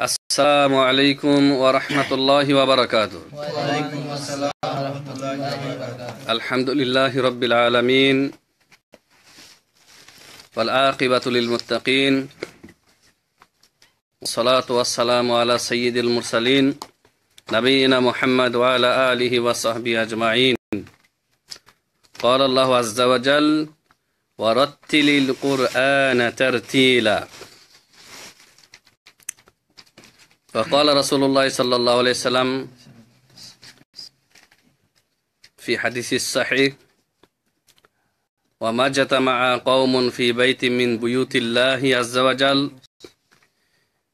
السلام عليكم ورحمة الله وبركاته وعليكم السلام ورحمة الله وبركاته الحمد لله رب العالمين والعاقبة للمتقين والصلاة والسلام على سيد المرسلين نبينا محمد وعلى آله وصحبه أجمعين قال الله عز وجل ورتل القرآن ترتيلا فقال رسول الله صلى الله عليه وسلم في حديث الصحيح وما جتمع قوم في بيت من بيوت الله عز وجل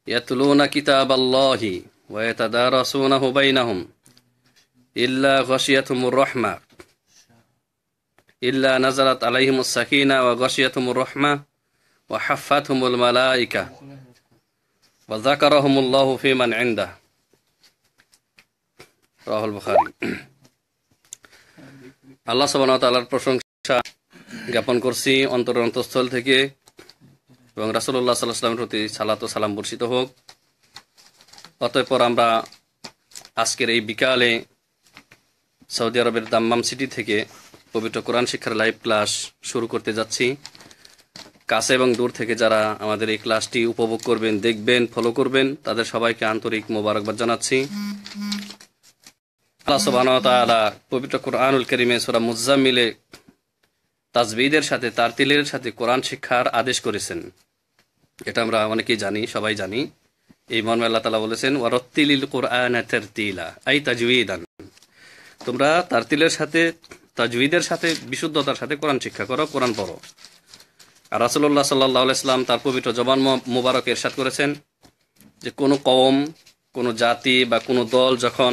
يتلون كتاب الله ويتدارسونه بينهم إلا غشيتهم الرحمة إلا نزلت عليهم السكينة وغشيتهم الرحمة وحفتهم الملائكة আল্লাহ সুবহানাহু প্রশংসা জ্ঞাপন করছি অন্তরের অন্তঃস্থল থেকে এবং রাসূলুল্লাহ সাল্লাল্লাহু আলাইহি ওয়াসাল্লামের প্রতি সালাত সালাম বর্ষিত হোক অতঃপর আমরা আজকের এই বিকালে সৌদি আরবের দাম্মাম সিটি থেকে পবিত্র কোরআন শিক্ষার লাইভ ক্লাস শুরু করতে যাচ্ছি কাছে এবং দূর থেকে যারা আমাদের এই ক্লাসটি উপভোগ করবেন দেখবেন ফলো করবেন তাদের সবাইকে আন্তরিক মোবারকবাদ জানাচ্ছি আল্লাহ পবিত্র কোরআনুল কারীমে সূরা মুজাম্মিলে তাজবিদের সাথে তারতিলের সাথে কোরআন শিক্ষার আদেশ করেছেন এটা আমরা অনেকেই জানি সবাই জানি এই মর্মে আল্লাহ তালা বলেছেন ওয়ারত্তিলিল কোরআন তিলা আই তাজউইদান তোমরা তারতিলের সাথে তাজউইদের সাথে বিশুদ্ধতার সাথে কোরআন শিক্ষা করো কোরআন পড়ো আর রাসুল্লাহ সাল্লাহ ইসলাম তার পবিত্র জবান মুবারক এরশাদ করেছেন যে কোনো কম কোনো জাতি বা কোনো দল যখন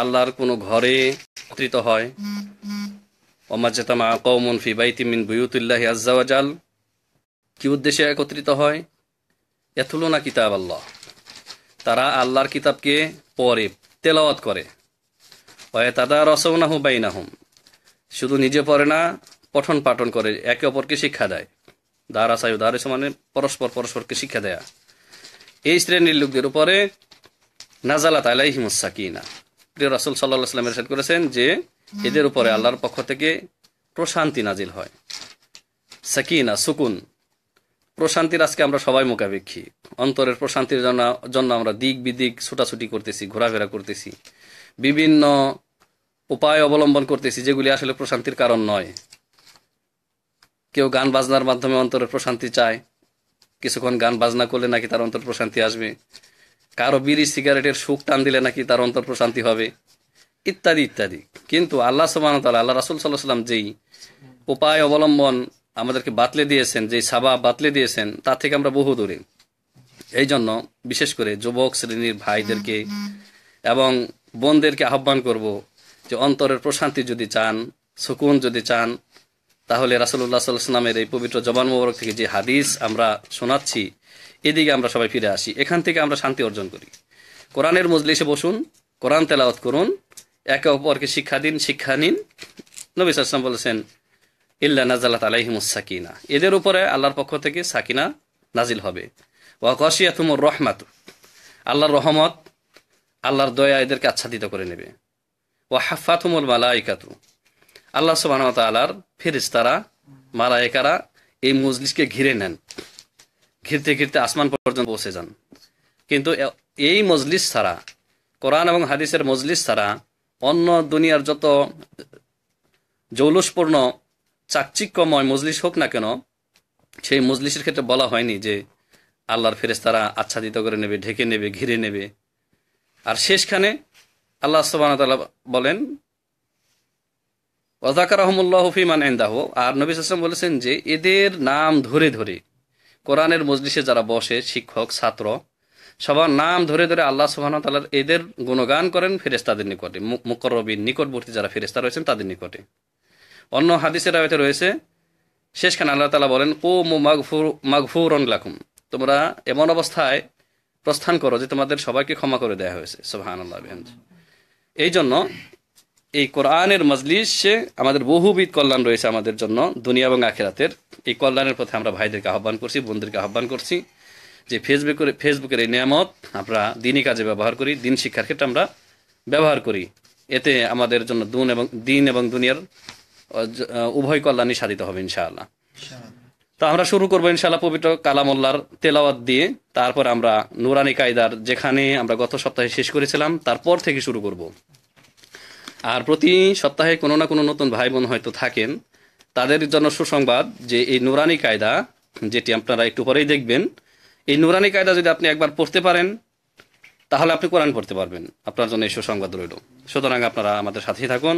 আল্লাহর কোনো ঘরে একত্রিত হয় ওমাজেতামা কৌমন ফি বাইতিমিন বুয়ুতুল্লাহি আজ্জাওয়াজাল কি উদ্দেশ্যে একত্রিত হয় এথুলনা কিতাব আল্লাহ তারা আল্লাহর কিতাবকে পরে তেলাওয়াত করে হয় তাদা রসৌনাহ বাইনাহুম শুধু নিজে পড়ে না পঠন পাঠন করে একে অপরকে শিক্ষা দেয় সাহেব ইউদারিসু মানে পরস্পর পরস্পরকে শিক্ষা দেয়া এই শ্রেণীর লোকদের উপরে নাজালাত কি না প্রিয় রাসুল সাল্লাল্লাহু সাল্লামের সাল্লাম করেছেন যে এদের উপরে আল্লাহর পক্ষ থেকে প্রশান্তি নাজিল হয় সাকিনা সুকুন প্রশান্তির আজকে আমরা সবাই মোকাবেক্ষী অন্তরের প্রশান্তির জন্য জন্য আমরা দিক বিদিক ছুটাছুটি করতেছি ঘোরাফেরা করতেছি বিভিন্ন উপায় অবলম্বন করতেছি যেগুলি আসলে প্রশান্তির কারণ নয় কেউ গান বাজনার মাধ্যমে অন্তরে প্রশান্তি চায় কিছুক্ষণ গান বাজনা করলে নাকি তার অন্তর প্রশান্তি আসবে কারো বিড়ি সিগারেটের সুখ টান দিলে নাকি তার অন্তর প্রশান্তি হবে ইত্যাদি ইত্যাদি কিন্তু আল্লাহ সুবাহতাল আল্লাহ রাসুল সাল্লাহ সাল্লাম যেই উপায় অবলম্বন আমাদেরকে বাতলে দিয়েছেন যেই সাবা বাতলে দিয়েছেন তা থেকে আমরা বহু দূরে এই জন্য বিশেষ করে যুবক শ্রেণীর ভাইদেরকে এবং বোনদেরকে আহ্বান করব যে অন্তরের প্রশান্তি যদি চান সুকুন যদি চান তাহলে রাসুল্লাহ সাল্লামের এই পবিত্র জবান মোবারক থেকে যে হাদিস আমরা শোনাচ্ছি এদিকে আমরা সবাই ফিরে আসি এখান থেকে আমরা শান্তি অর্জন করি কোরআনের মজলিসে বসুন কোরআন তেলাওয়াত করুন একে অপরকে শিক্ষা দিন শিক্ষা নিন নবী সাল্লাম বলেছেন ইল্লা নাজালাত আলাইহিমুস সাকিনা এদের উপরে আল্লাহর পক্ষ থেকে সাকিনা নাজিল হবে ওয়াকশিয়াতুমুর রহমাত আল্লাহর রহমত আল্লাহর দয়া এদেরকে আচ্ছাদিত করে নেবে ওয়া হাফাতুমুল মালাইকাতু আল্লাহ সুবাহ তালার মারা একারা এই মজলিসকে ঘিরে নেন ঘিরতে ঘিরতে আসমান পর্যন্ত পৌঁছে যান কিন্তু এই মজলিস ছাড়া কোরআন এবং হাদিসের মজলিস ছাড়া অন্য দুনিয়ার যত জৌলসপূর্ণ চাকচিক্যময় মজলিস হোক না কেন সেই মজলিসের ক্ষেত্রে বলা হয়নি যে আল্লাহর ফেরেস্তারা আচ্ছাদিত করে নেবে ঢেকে নেবে ঘিরে নেবে আর শেষখানে আল্লাহ সুবাহ বলেন ওজাকার রহমুল্লাহ ফিমান এন্দাহ আর নবী সাল্লাম বলেছেন যে এদের নাম ধরে ধরে কোরআনের মজলিসে যারা বসে শিক্ষক ছাত্র সবার নাম ধরে ধরে আল্লাহ সুবাহন তাল্লাহ এদের গুণগান করেন ফেরেস্তাদের নিকটে মুকরবিন নিকটবর্তী যারা ফেরেস্তা রয়েছেন তাদের নিকটে অন্য হাদিসের রায়তে রয়েছে শেষখানে আল্লাহ তালা বলেন ও মো মাগফুর মাগফুর লাকুম তোমরা এমন অবস্থায় প্রস্থান করো যে তোমাদের সবাইকে ক্ষমা করে দেয়া হয়েছে সোহান আল্লাহ এই জন্য এই কোরআনের মজলিসে আমাদের বহুবিধ কল্যাণ রয়েছে আমাদের জন্য দুনিয়া এবং আখেরাতের এই কল্যাণের পথে আমরা ভাইদেরকে আহ্বান করছি বন্ধুদেরকে আহ্বান করছি যে ফেসবুকের ফেসবুকের এই নিয়ামত আমরা দিনই কাজে ব্যবহার করি দিন শিক্ষার ক্ষেত্রে আমরা ব্যবহার করি এতে আমাদের জন্য দুন এবং দিন এবং দুনিয়ার উভয় কল্যাণই সাধিত হবে ইনশাআল্লাহ তো আমরা শুরু করবো ইনশাআল্লাহ পবিত্র কালামোল্লার তেলাওয়াত দিয়ে তারপর আমরা নুরানি কায়দার যেখানে আমরা গত সপ্তাহে শেষ করেছিলাম তারপর থেকে শুরু করব আর প্রতি সপ্তাহে কোনো না কোনো নতুন ভাই বোন হয়তো থাকেন তাদের জন্য সুসংবাদ যে এই নুরানি কায়দা যেটি আপনারা একটু পরেই দেখবেন এই নুরানি কায়দা যদি আপনি একবার পড়তে পারেন তাহলে আপনি কোরআন পড়তে পারবেন আপনার জন্য এই সুসংবাদ রইল সুতরাং আপনারা আমাদের সাথেই থাকুন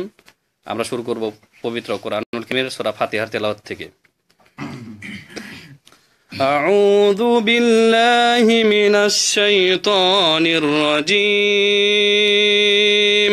আমরা শুরু করব পবিত্র কোরআনুল কিমের সোরা ফাতিহার তেলাওয়াত থেকে أعوذ بالله من الشيطان الرجيم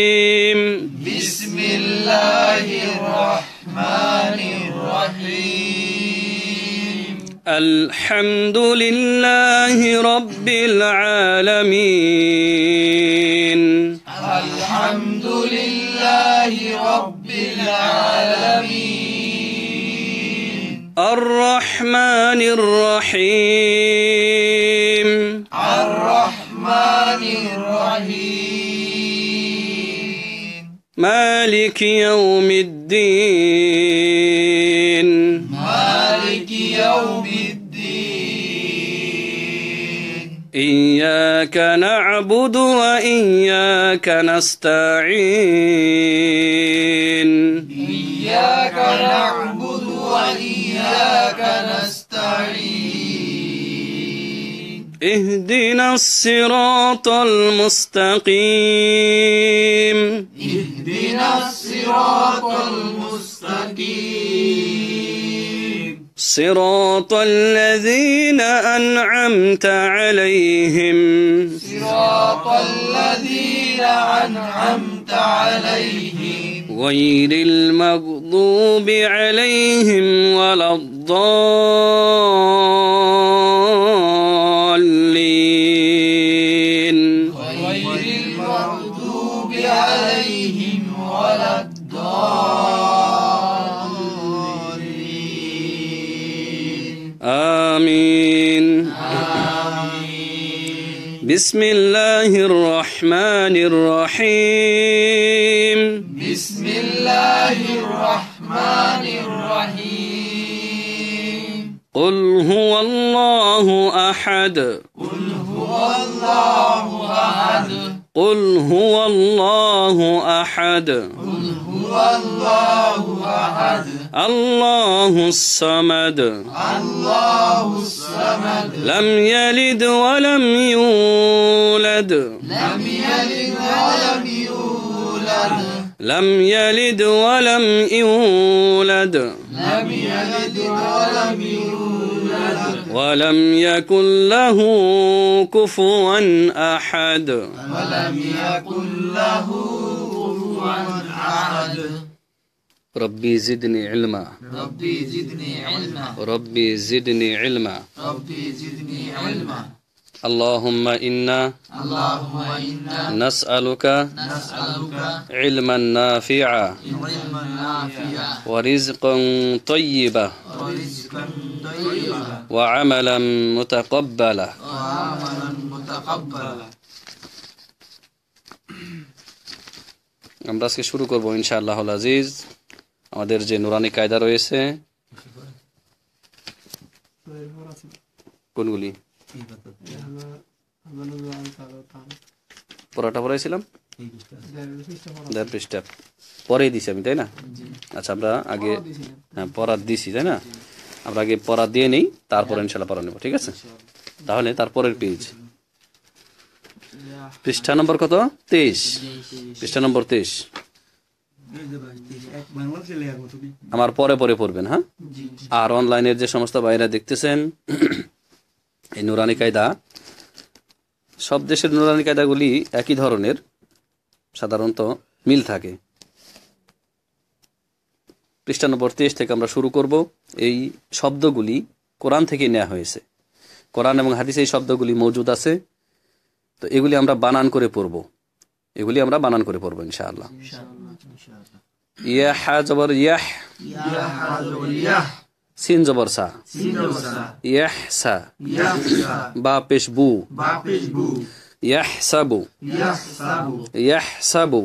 الحمد لله رب العالمين الحمد لله رب العالمين الرحمن الرحيم الرحمن الرحيم مالك يوم الدين إياك نعبد وإياك نستعين إياك نعبد وإياك نستعين اهدنا الصراط المستقيم اهدنا الصراط المستقيم صراط الذين أنعمت عليهم صراط الذين أنعمت عليهم غير المغضوب عليهم ولا الضالين غير المغضوب عليهم ولا الضالين بسم الله الرحمن الرحيم بسم الله الرحمن الرحيم قل هو الله أحد قل هو الله أحد قل هو الله أحد هو الله أحد الله الصمد الله الصمد لم يلد ولم يولد لم يلد ولم يولد لم يلد ولم يولد لم يلد ولم يولد ولم يكن له كفوا أحد ولم يكن له أحد ربي زدني علما ربي زدني علما ربي زدني علما ربي زدني علما اللهم إنا اللهم إنا نسألك نسألك علما نافعا علما نافعا ورزقا طيبا ورزقا طيبا وعملا متقبلا وعملا متقبلا আমরা আজকে শুরু করবো ইনশাআল্লাহ আজিজ আমাদের যে নুরানি কায়দা রয়েছে কোনগুলি পড়াটা পড়াইছিলাম পরে পরেই দিছি আমি তাই না আচ্ছা আমরা আগে হ্যাঁ পড়া দিছি তাই না আমরা আগে পড়া দিয়ে নেই তারপরে ইনশাল্লাহ পড়া নেব ঠিক আছে তাহলে তারপরের পেয়েছি পৃষ্ঠা নম্বর কত তেইশ পৃষ্ঠা নম্বর তেইশ আমার পরে পরে পড়বেন হ্যাঁ আর অনলাইনের যে সমস্ত ভাইরা দেখতেছেন এই নুরানি কায়দা সব দেশের নুরানি কায়দাগুলি একই ধরনের সাধারণত মিল থাকে পৃষ্ঠা নম্বর তেইশ থেকে আমরা শুরু করব এই শব্দগুলি কোরআন থেকে নেওয়া হয়েছে কোরআন এবং হাদিসে এই শব্দগুলি মজুদ আছে তো এগুলি আমরা বানান করে পড়ব এগুলি আমরা বানান করে পড়বো ইনশাআল্লাহ ইয়াহ জবর ইয়াহ সিন জবর সা ইয়াহ সা বা পেশবু ইয়াহ সাবু ইয়াহ সাবু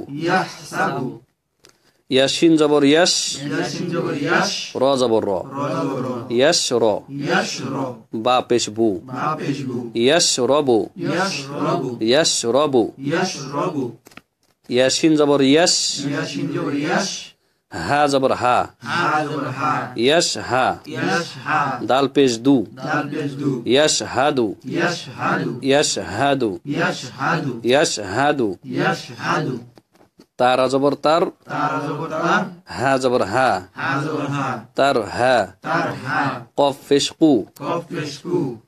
یشین زبر یش را زبر را یش را با پیش بو یش را بو یش را بو یشین زبر یش ها زبر ها یش ها دال پیش دو یش ها دو یش ها دو یش ها دو یش ها তার জবর তার হা জবর হা তার হা কফ ফেসকু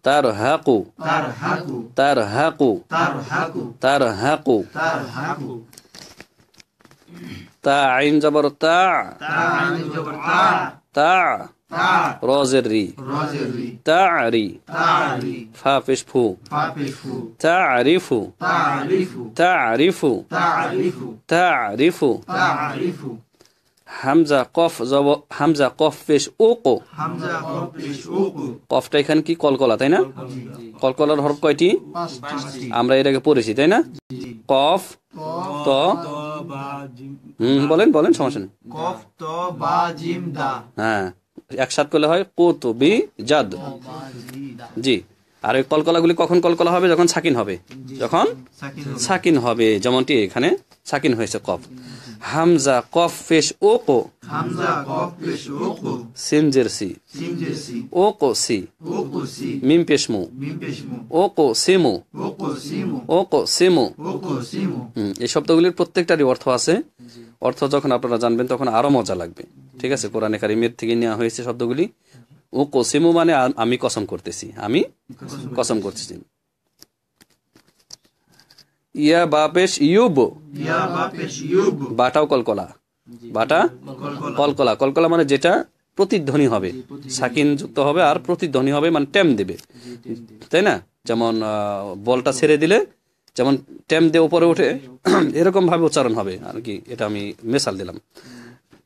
তার হাকু তার হাকু তার হাকু তা আইন জবর তা তা رازر ري تعري فافش فو تعرف تعرف تعرف تعرف হামজা কফ জব হামজা কফ পেশ ওকো কফটা এখানে কি কলকলা তাই না কলকলার হরফ কয়টি আমরা এটাকে পড়েছি তাই না কফ ত হুম বলেন বলেন সমস্যা নেই কফ ত বা জিম দা হ্যাঁ একসাথ করলে হয় বি জাদ জি আর ওই কলকলাগুলি কখন কলকলা হবে যখন সাকিন হবে যখন সাকিন হবে যেমনটি এখানে সাকিন হয়েছে কফ হামজা কফ ফেস ও কো সিমজের সি ও কো সি মিম পেশমু ও কো ও কো সেমু এই শব্দগুলির প্রত্যেকটারই অর্থ আছে অর্থ যখন আপনারা জানবেন তখন আরো মজা লাগবে ঠিক আছে কোরআনে কারিমের থেকে নেওয়া হয়েছে শব্দগুলি ও কসিমও মানে আমি কসম করতেছি আমি কসম করতেছি ইয়া বাপেশ ইউব বাটাও কলকলা বাটা কলকলা কলকলা মানে যেটা প্রতিধ্বনি হবে সাকিন যুক্ত হবে আর প্রতিধ্বনি হবে মানে ট্যাম দেবে তাই না যেমন বলটা ছেড়ে দিলে যেমন ট্যাম দিয়ে উপরে উঠে এরকম ভাবে উচ্চারণ হবে আর কি এটা আমি মেশাল দিলাম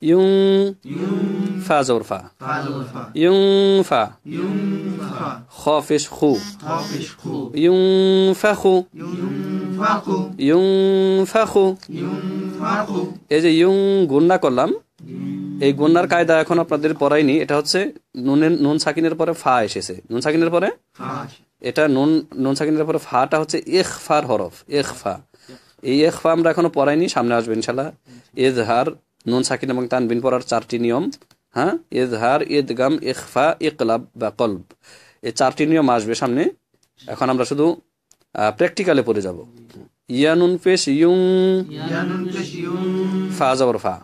yung fa zor fa yung fa khafish khu yung fa khu yung এই যে ইউং গুন্না করলাম এই গুন্নার কায়দা এখন আপনাদের পড়াইনি এটা হচ্ছে নুনের নুন সাকিনের পরে ফা এসেছে নুন সাকিনের পরে এটা নুন নুন সাকিনের পরে ফাটা হচ্ছে ফার হরফ ফা এই ফা আমরা এখনো পড়াইনি সামনে আসবে ইনশাল্লাহ এজহার নুন সাকিন এবং তানবিন পড়ার চারটি নিয়ম হ্যাঁ ইজহার ইদগাম ইখফা ইকলাব বা কলব এই চারটি নিয়ম আসবে সামনে এখন আমরা শুধু প্র্যাকটিক্যালে পড়ে যাব ইয়ানুন পেশ ইয়ুং ফা জবর ফা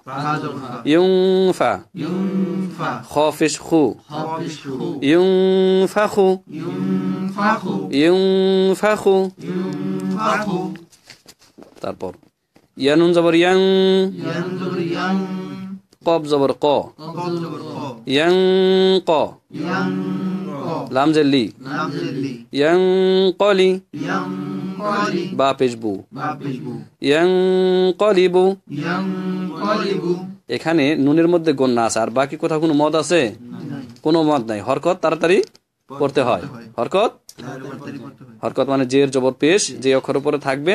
ইয়ুং ফা খ পেশ খু ইয়ুং ফা খু ইউং ফা খু তারপর ইয়ানুন জবর ইয়াং কব জবর ক ইয়াং ক লাম জেল্লি ইয়াং কলি বা পেশবু ইয়াং কলিবু এখানে নুনের মধ্যে গন্যা আছে আর বাকি কোথাও কোনো মদ আছে কোনো মদ নাই হরকত তাড়াতাড়ি পড়তে হয় হরকত হরকত মানে জের জবর পেশ যে অক্ষর উপরে থাকবে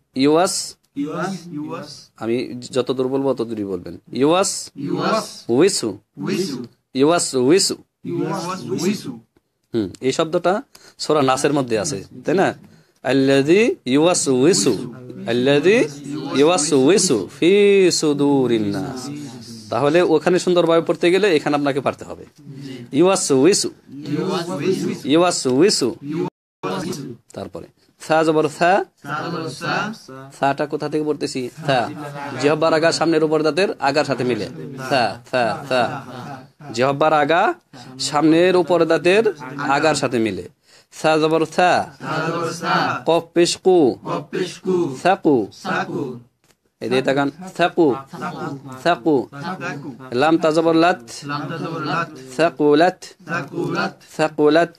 ইউয়াস আমি যত দূর বলবো অত দূরই বলবেন ইউয়াস উইসু ইউয়াস উইসু হুম এই শব্দটা সোরা নাসের মধ্যে আছে তাই না আল্লাদি ইউয়াস উইসু আল্লাদি ইউয়াস উইসু ফি সুদুরিন নাস তাহলে ওখানে সুন্দরভাবে পড়তে গেলে এখানে আপনাকে পারতে হবে ইউয়াস উইসু ইউয়াস উইসু তারপরে সা জবর সা সাটা কোথা থেকে পড়তেছি সা সামনের উপর দাঁতের আগার সাথে মিলে সা সা সা জহব্বার সামনের উপর দাঁতের আগার সাথে মিলে সা জবর সা কফ পেশকু সাকু এদিকে তাকান সাকু সাকু লাম তাজবর লাত সাকুলাত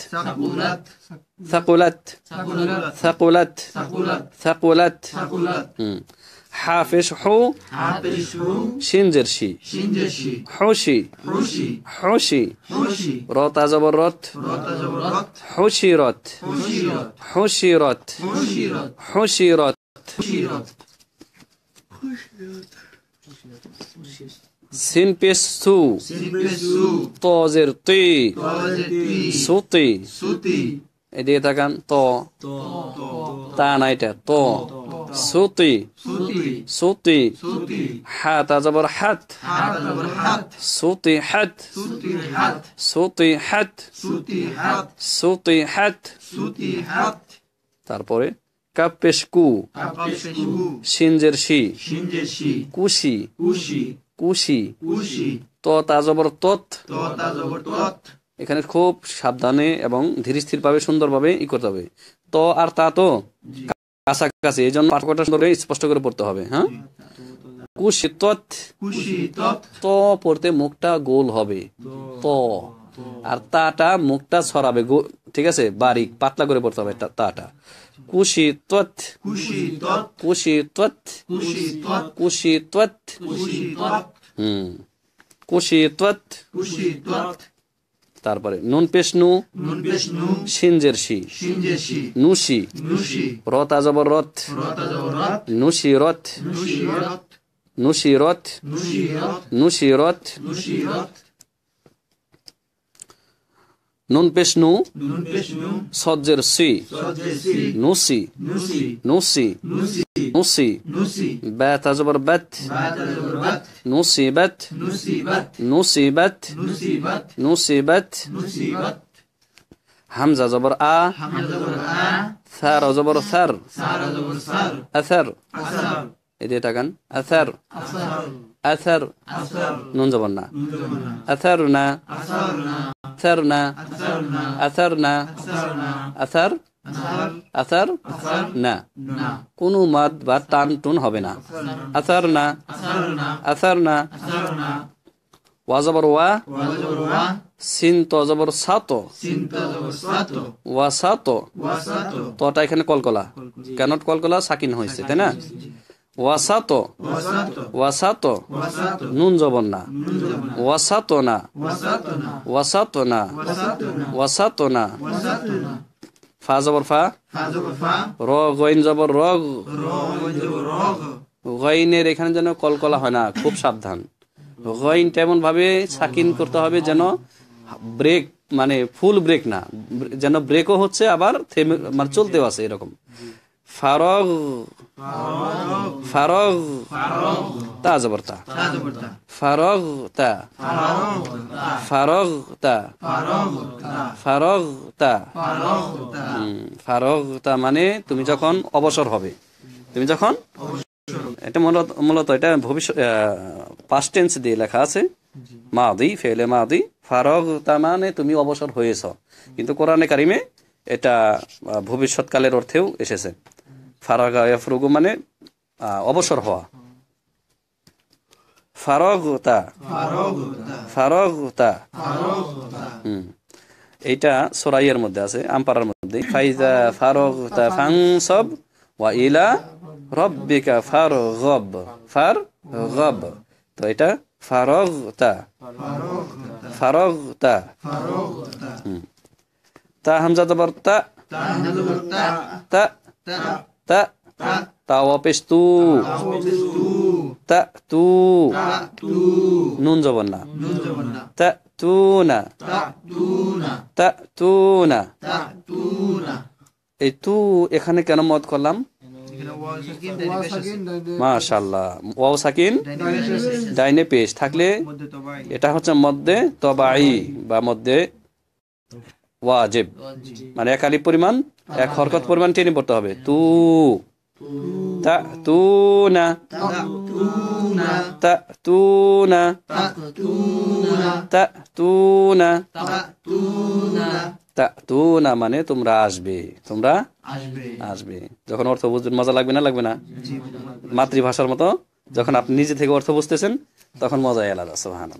ثقلت ثقلت ثقلت حافشحو شنجرشي حوشي حوشي روت زبر روت حوشيرت حوشي حوشيرت سين بيستو طازرتي سوتي এদিকে তাকান তো তা না এটা ত সুতি সুতি হাত আজবর হাত সুতি হাত সুতি হাত সুতি হাত সুতি হাত তারপরে কাপেশ কু সিনজের শি কুশি কুশি কুশি ত তাজবর তত এখানে খুব সাবধানে এবং ধীরস্থিরভাবে সুন্দরভাবে ই করতে হবে তো আর তা তো কাছাকাছি এই জন্য পার্থক্যটা স্পষ্ট করে পড়তে হবে হ্যাঁ কুশিতত ত পড়তে মুখটা গোল হবে ত আর তাটা মুখটা ছড়াবে ঠিক আছে বারিক পাতলা করে পড়তে হবে তাটা কুশি কুশিতত কুশিতত কুশিতত হুম কুশিতত কুশিতত তারপরে নুন নু সিনজের সি নুসি রত আজবর রথ নুসি রথ নুসি রথ নুসি রথ নুন নু সজ্জের সি নুসি নুসি نصي نصي بات زبر بت بات زبر بت نصي نصيبت نصي نصيبت نصي نصيبت همزة زبر آ همزة زبر آ ثار زبر ثار ثار زبر ثار أثر أثر إذا تكن أثر أثر أثر نون زبرنا أثرنا أثرنا أثرنا أثرنا أثر আসার না কোনো মাদ বা টান টুন হবে না আসার না আসার না ওয়াজাবর ওয়া সিন তজাবর সাত ওয়া সাত তটা এখানে কলকলা কেন কলকলা সাকিন হয়েছে তাই না ওয়াসাত ওয়াসাত নুন জবন না ওয়াসাত না ওয়াসাত না ওয়াসাত না ফা জবর ফা র গইন জবর রগ গইনের এখানে যেন কলকলা হয় না খুব সাবধান গইনটা এমন ভাবে সাকিন করতে হবে যেন ব্রেক মানে ফুল ব্রেক না যেন ব্রেকও হচ্ছে আবার থেমে মানে চলতেও আছে এরকম ফারগ ফারগ তা জবর তা ফারগ তা ফারগ তা ফারগ তা ফারগ তা মানে তুমি যখন অবসর হবে তুমি যখন এটা মূলত মূলত এটা ভবিষ্যৎ পাস্ট টেন্স দিয়ে লেখা আছে দি ফেলে দি ফারগ তা মানে তুমি অবসর হয়েছ কিন্তু কোরআনে কারিমে এটা ভবিষ্যৎকালের অর্থেও এসেছে ফারাগা ইয়াফরুগু মানে অবসর হওয়া ফারগতা ফারগতা হুম এইটা সোরাইয়ের মধ্যে আছে আমপাড়ার মধ্যে ফাইজা ফারগতা ফাংসব ওয়া ইলা রব্বিকা ফার গব ফার গব তো এটা ফারগতা ফারগতা হুম তা হামজা জবর তা tak তাওয়াপেস্তু তাতু নুন জবর না তাতুনা তাতুনা এই তু এখানে কেন মত করলাম মাশাল্লাহ ওয়াও সাকিন ডাইনে থাকলে এটা হচ্ছে মধ্যে তবাই বা মধ্যে ওয়াজেব মানে এক আলি পরিমাণ এক হরকত পরিমাণ টেনে পড়তে হবে তু তা তু না তা তু না তা তু না তা তু না মানে তোমরা আসবে তোমরা আসবে যখন অর্থ বুঝবেন মজা লাগবে না লাগবে না মাতৃভাষার মতো যখন আপনি নিজে থেকে অর্থ বুঝতেছেন তখন মজাই আলাদা সোহান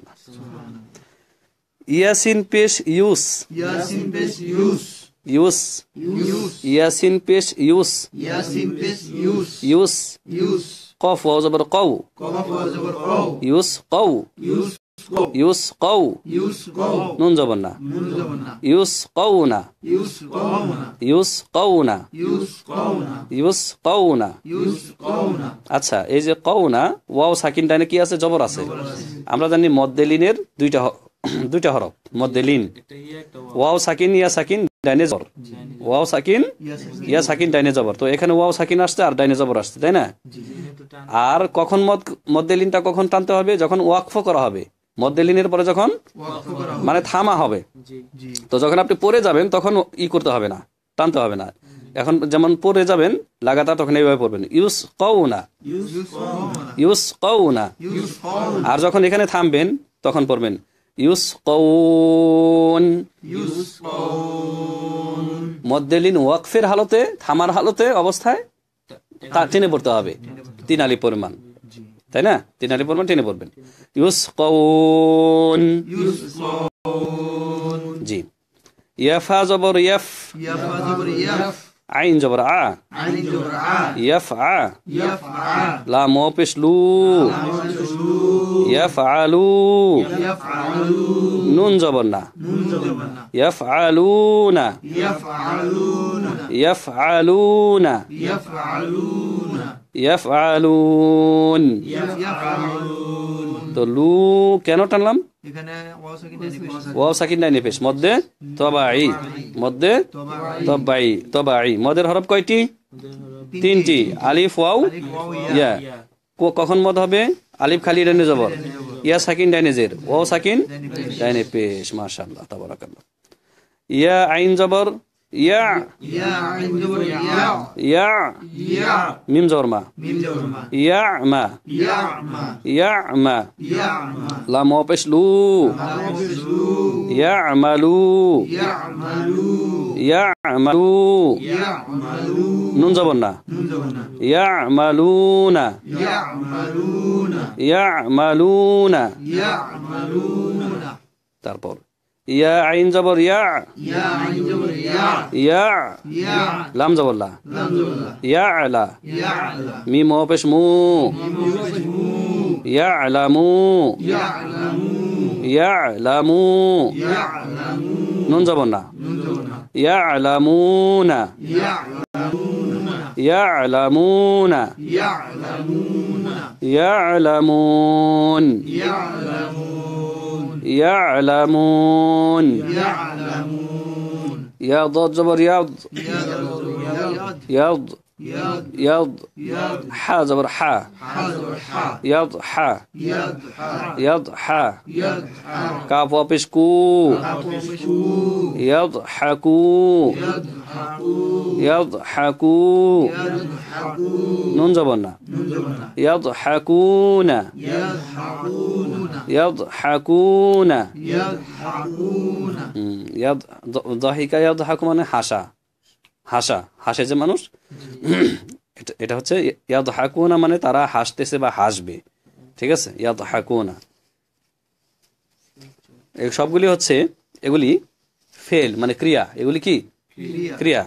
ইয়াসিন পেশ ইউস ইয়াসিন পেশ ইউস ইউস ইয়াসিন পেশ ইউস ইয়াসিন পেশ ইউস ইউস ইউস কফ ওয়া জবর কও কফ ওয়া জবর কও ইউস কও ইউস ইউস ইউস নুন জবর না নুন জবর না ইউস কও না ইউস কও না ইউস কও না ইউস না ইউস না ইউস না আচ্ছা এই যে কও না ওয়াও সাকিনটা কি আছে জবর আছে আমরা জানি মদ্দেলিনের দুইটা দুইটা হরফ মদ্দেলিন ওয়াও সাকিন ইয়া সাকিন ডাইনে জবর ওয়াও সাকিন ইয়া সাকিন ডাইনে জবর তো এখানে ওয়াও সাকিন আসছে আর ডাইনে জবর আসছে তাই না আর কখন মদ মদ্দেলিনটা কখন টানতে হবে যখন ওয়াকফ করা হবে মদ্দেলিনের পরে যখন মানে থামা হবে তো যখন আপনি পরে যাবেন তখন ই করতে হবে না টানতে হবে না এখন যেমন পরে যাবেন লাগাতার তখন এইভাবে পড়বেন ইউস কৌনা ইউস কৌনা আর যখন এখানে থামবেন তখন পড়বেন ইউসকৌন মদ্দেলিন ওয়াকফের হালতে থামার হালতে অবস্থায় টেনে পড়তে হবে তিন আলি পরিমাণ তাই না তিন আলি পরিমাণ টেনে পড়বেন ইউসকৌন জি ইয়াফা জবর ইয়াফ আইন জবর আ ইয়াফ আ লাম অপেশ লু ইয়াফআলু নুন জবর না ইয়াফআলুনা ইয়াফআলুনা ইয়াফআলুন তো লু কেন টানলাম ওয়াও সাকিন নাই নিফেস মধ্যে তবাই মধ্যে তবাই তবাই মদের হরফ কয়টি তিনটি আলিফ ওয়াও ইয়া কখন মদ হবে আলিফ খালি ডাইনে জবর ইয়া সাকিন ডাইনে জের ও সাকিন ডাইনে পেশ মাশাআল্লাহ তাবারাকাল্লাহ ইয়া আইন জবর يع يع يع يع يع ميم زور ما ميم زور ما يع ما يع ما يع ما يع ما لا موبش لو يعملوا يعملوا يعملوا يعملوا نون زبرنا يعملون يعملون يعملون يعملون تربور يا عين زبر يع يا عين زبر يع يع يا لام زبر لا لام زبر لا يا يعلى ميم هو بش مو يا هو يا مو يا يعلمو يا يعلمو نون زبر لا يعلمون يعلمون يعلمون يعلمون يعلمون يعلمون يعلمون يعلمون يا ضاد جبر يض يض يض يض, يض يضحى يضحى يضحى كاف وبشكو يضحكو يضحكو نون زبرنا يضحكون يضحكون يضحكون يضحك يضحك من حاشا হাসা হাসে যে মানুষ এটা হচ্ছে ইয়াদ হাকুনা মানে তারা হাসতেছে বা হাসবে ঠিক আছে ইয়াদ হাকুনা সবগুলি হচ্ছে এগুলি ফেল মানে ক্রিয়া এগুলি কি ক্রিয়া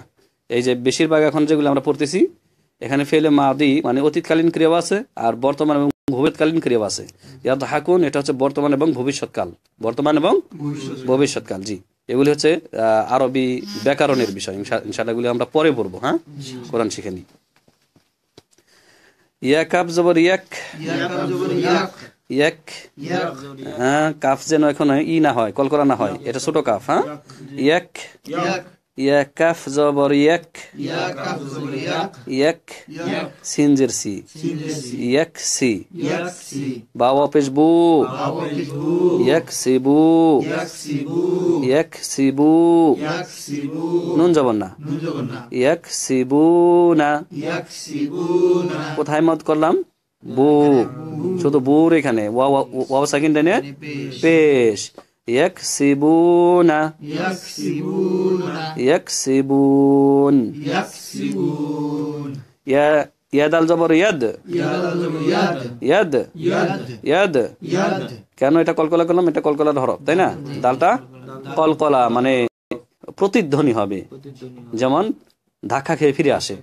এই যে বেশিরভাগ এখন যেগুলো আমরা পড়তেছি এখানে ফেলে মাদি মানে অতীতকালীন ক্রিয়াও আছে আর বর্তমান এবং ভবিষ্যৎকালীন ক্রিয়াও আছে ইয়াদ হাকুন এটা হচ্ছে বর্তমান এবং ভবিষ্যৎকাল বর্তমান এবং ভবিষ্যৎকাল জি এগুলি হচ্ছে আরবি ব্যাকরণের বিষয় ইনশাল্লাহগুলি আমরা পরে পড়বো হ্যাঁ কোরআন শিখে নিই কাফ আপ জবর ইয়াক ইয়াক হ্যাঁ কাফ যেন এখন ই না হয় কলকরা না হয় এটা ছোট কাফ হ্যাঁ ইয়াক ইয়াকাফ জবর জবর ইয়াক ইয়াক ইয়াক সিনজির সি ইয়াক সি ইয়াক সি বু বাওয়া পেশ বু ইয়াক নুন জবর না নুন না কোথায় মত করলাম বু শুধু বুর এখানে ওয়া ওয়া সাকিনটা পেশ يكسبون يكسبون يكسبون يكسبون يا يد الجبر يد يد يد يد কেন এটা কলকলা করলাম এটা কলকলা হরফ তাই না দালটা কলকলা মানে প্রতিধ্বনি হবে যেমন ধাক্কা খেয়ে ফিরে আসে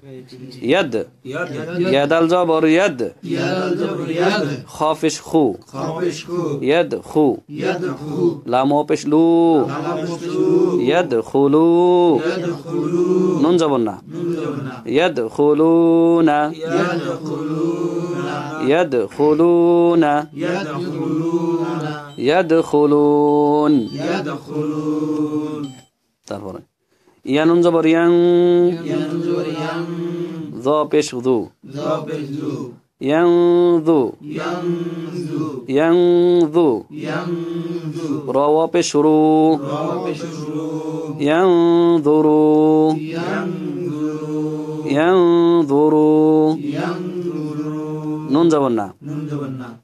ইয়াদ ইয়াদাল জবর ইয়াদ খাফিশ খু ইয়াদ খু লামো পেশ লু ইয়াদ খুলু নুন জবর না ইয়াদ খুলু না ইয়াদ খুলু না ইয়াদ খুলুন তারপরে ينظر ين ينظر ين ذا بيش ذو ذا ذو ينذو ينذو ينذو روا بشرو ينظروا ينظروا نون زبنا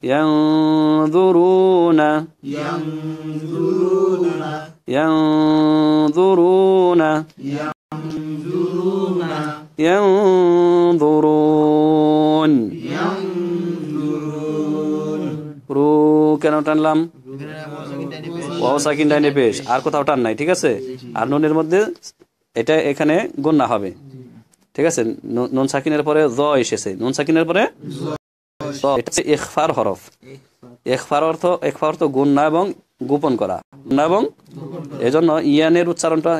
ينظرون ينظرون ينظرون ينظرون ينظرون ينظرون রু কেন টানলাম ও সাকিন ডাইনে পেশ আর কোথাও টান নাই ঠিক আছে আর নুনের মধ্যে এটা এখানে গণ্যা হবে ঠিক আছে নুন সাকিনের পরে জ এসেছে নুন সাকিনের পরে এটা ইখফার হরফ ইখফার অর্থ ইখফার অর্থ গুণনা এবং গোপন করা এবং এজন্য ইয়ানের উচ্চারণটা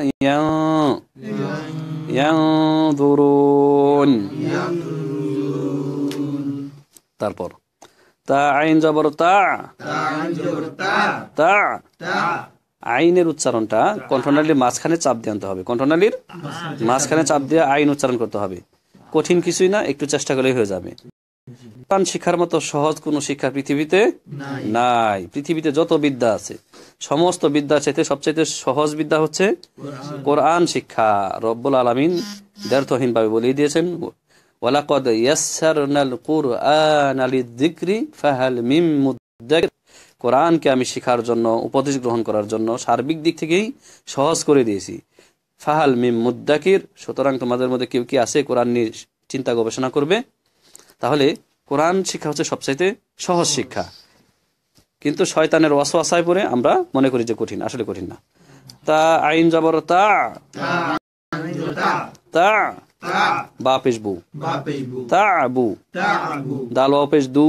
তারপর তা আইন জবর তা তা আইনের উচ্চারণটা কণ্ঠনালীর মাঝখানে চাপ দিয়ে আনতে হবে কণ্ঠনালীর মাঝখানে চাপ দিয়ে আইন উচ্চারণ করতে হবে কঠিন কিছুই না একটু চেষ্টা করলেই হয়ে যাবে কোরআন শিক্ষার মতো সহজ কোন শিক্ষা পৃথিবীতে নাই পৃথিবীতে যত বিদ্যা আছে সমস্ত বিদ্যা চাইতে সবচাইতে সহজ বিদ্যা হচ্ছে কোরআন শিক্ষা রব্বুল আলমিন ভাবে বলিয়ে দিয়েছেন কোরআনকে আমি শিখার জন্য উপদেশ গ্রহণ করার জন্য সার্বিক দিক থেকেই সহজ করে দিয়েছি ফাহাল মিম মুদাকির সুতরাং তোমাদের মধ্যে কেউ কি আছে কোরআন নিয়ে চিন্তা গবেষণা করবে তাহলে কোরআন শিক্ষা হচ্ছে সবচাইতে সহজ শিক্ষা কিন্তু শয়তানের ওয়াসায় পড়ে আমরা মনে করি যে কঠিন আসলে কঠিন না তা আইন জবর তা তা বা বু তা আবু দাল পেশ দু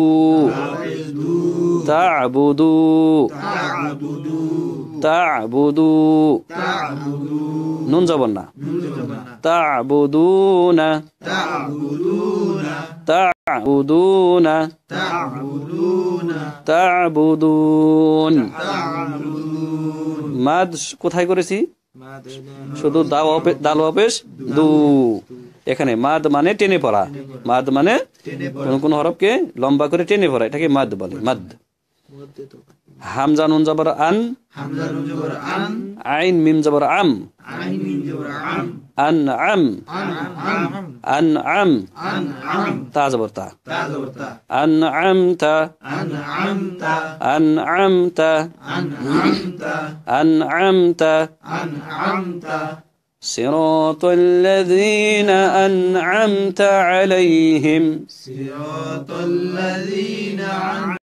তা আবু দু নুন জবর না মাদ কোথায় করেছি শুধু দাল অপেশ দু এখানে মাদ মানে টেনে পড়া মাদ মানে কোন কোন হরফকে লম্বা করে টেনে পড়া এটাকে মাদ বলে মাদ حمزه نون زبر أن حمزه نون زبر أن عين ميم زبر عم عين ميم زبر عم أنعم أنعم أنعم أنعم تا زبر تا تا زبر تا ان أنعمت تا ان أنعمت تا صراط الذين أنعمت عليهم صراط الذين أنعمت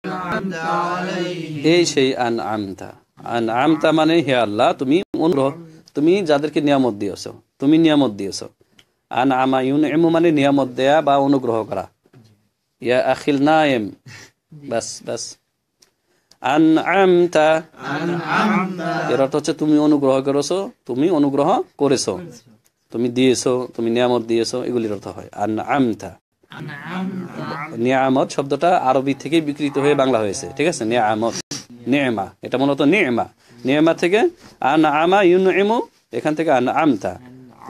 এই সেই আন আমতা আন আমতা মানে হে আল্লাহ তুমি অনুগ্রহ তুমি যাদেরকে নিয়ামত দিয়েছ তুমি নিয়ামত দিয়েছ আন আমা এমু মানে নিয়ামত দেয়া বা অনুগ্রহ করা ইয়া আখিল না এম বাস বাস আন আমতা এর অর্থ হচ্ছে তুমি অনুগ্রহ করেছো তুমি অনুগ্রহ করেছো তুমি দিয়েছো তুমি নিয়ামত দিয়েছো এগুলির অর্থ হয় আন আমতা নিয়ামত শব্দটা আরবি থেকে বিকৃত হয়ে বাংলা হয়েছে ঠিক আছে নিয়ামত নিয়মা এটা মূলত নিয়মা নিয়মা থেকে আন আমা ইউন এমু এখান থেকে আন আমতা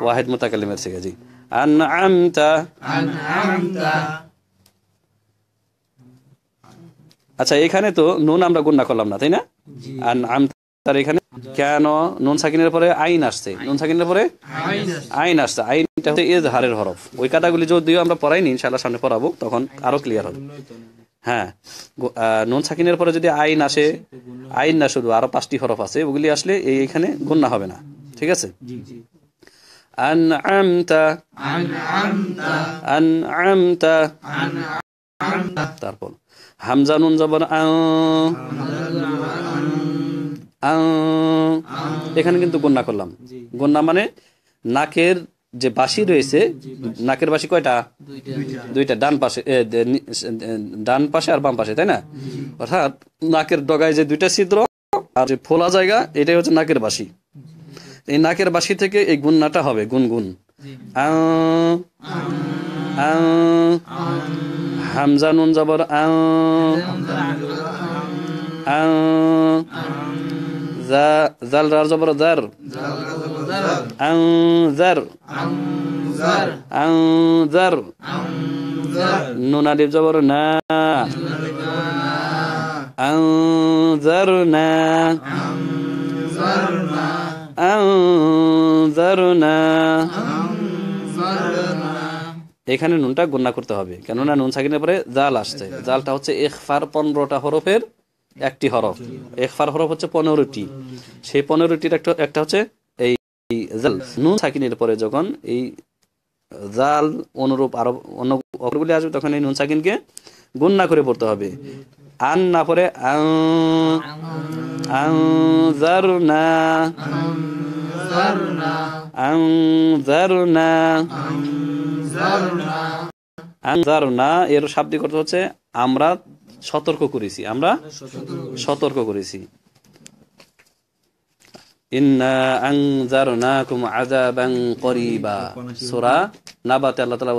ওয়াহেদ মোতাকালিমের থেকে জি আন আমতা আচ্ছা এখানে তো নুন আমরা গুণনা করলাম না তাই না আন আমতার এখানে কেন নুন সাকিনের পরে আইন আসছে নুন সাকিনের পরে আইন আসছে আইন তিনটা হচ্ছে ইজহারের হরফ ওই কাটাগুলি যদিও আমরা পড়াইনি ইনশাআল্লাহ সামনে পড়াবো তখন আরো ক্লিয়ার হবে হ্যাঁ নুন সাকিনের পরে যদি আইন আসে আইন না শুধু আরো পাঁচটি হরফ আছে ওগুলি আসলে এই এখানে গণ্য হবে না ঠিক আছে أنعمت أنعمت তারপর হামজা নুন জবর এখানে কিন্তু গন্না করলাম গন্না মানে নাকের যে বাসি রয়েছে নাকের বাসি কয়টা দুইটা ডান পাশে ডান পাশে আর বাম পাশে তাই না অর্থাৎ নাকের ডগায় যে দুইটা ছিদ্র আর যে ফোলা জায়গা এটাই হচ্ছে নাকের বাসি এই নাকের বাসি থেকে এই গুন্নাটা হবে গুনগুন হামজা নুন জবর আ জাল রার জবর জার আনজার আনজার নুন আলিফ জবর না আনজারনা না এখানে নুনটা গণনা করতে হবে কেননা নুন সাকিনের পরে জাল আসছে জালটা হচ্ছে এখফার পনেরোটা হরফের একটি হরফ একফার হরফ হচ্ছে পনেরোটি সেই পনেরোটির একটা একটা হচ্ছে এই জাল নুন সাকিনের পরে যখন এই জাল অনুরূপ আরো অন্য অক্ষরগুলি আসবে তখন এই নুন সাকিনকে গুন্না করে পড়তে হবে আন না পরে আংজারনা আংজারনা এর শাব্দিক অর্থ হচ্ছে আমরা সতর্ক করেছি আমরা সতর্ক করেছি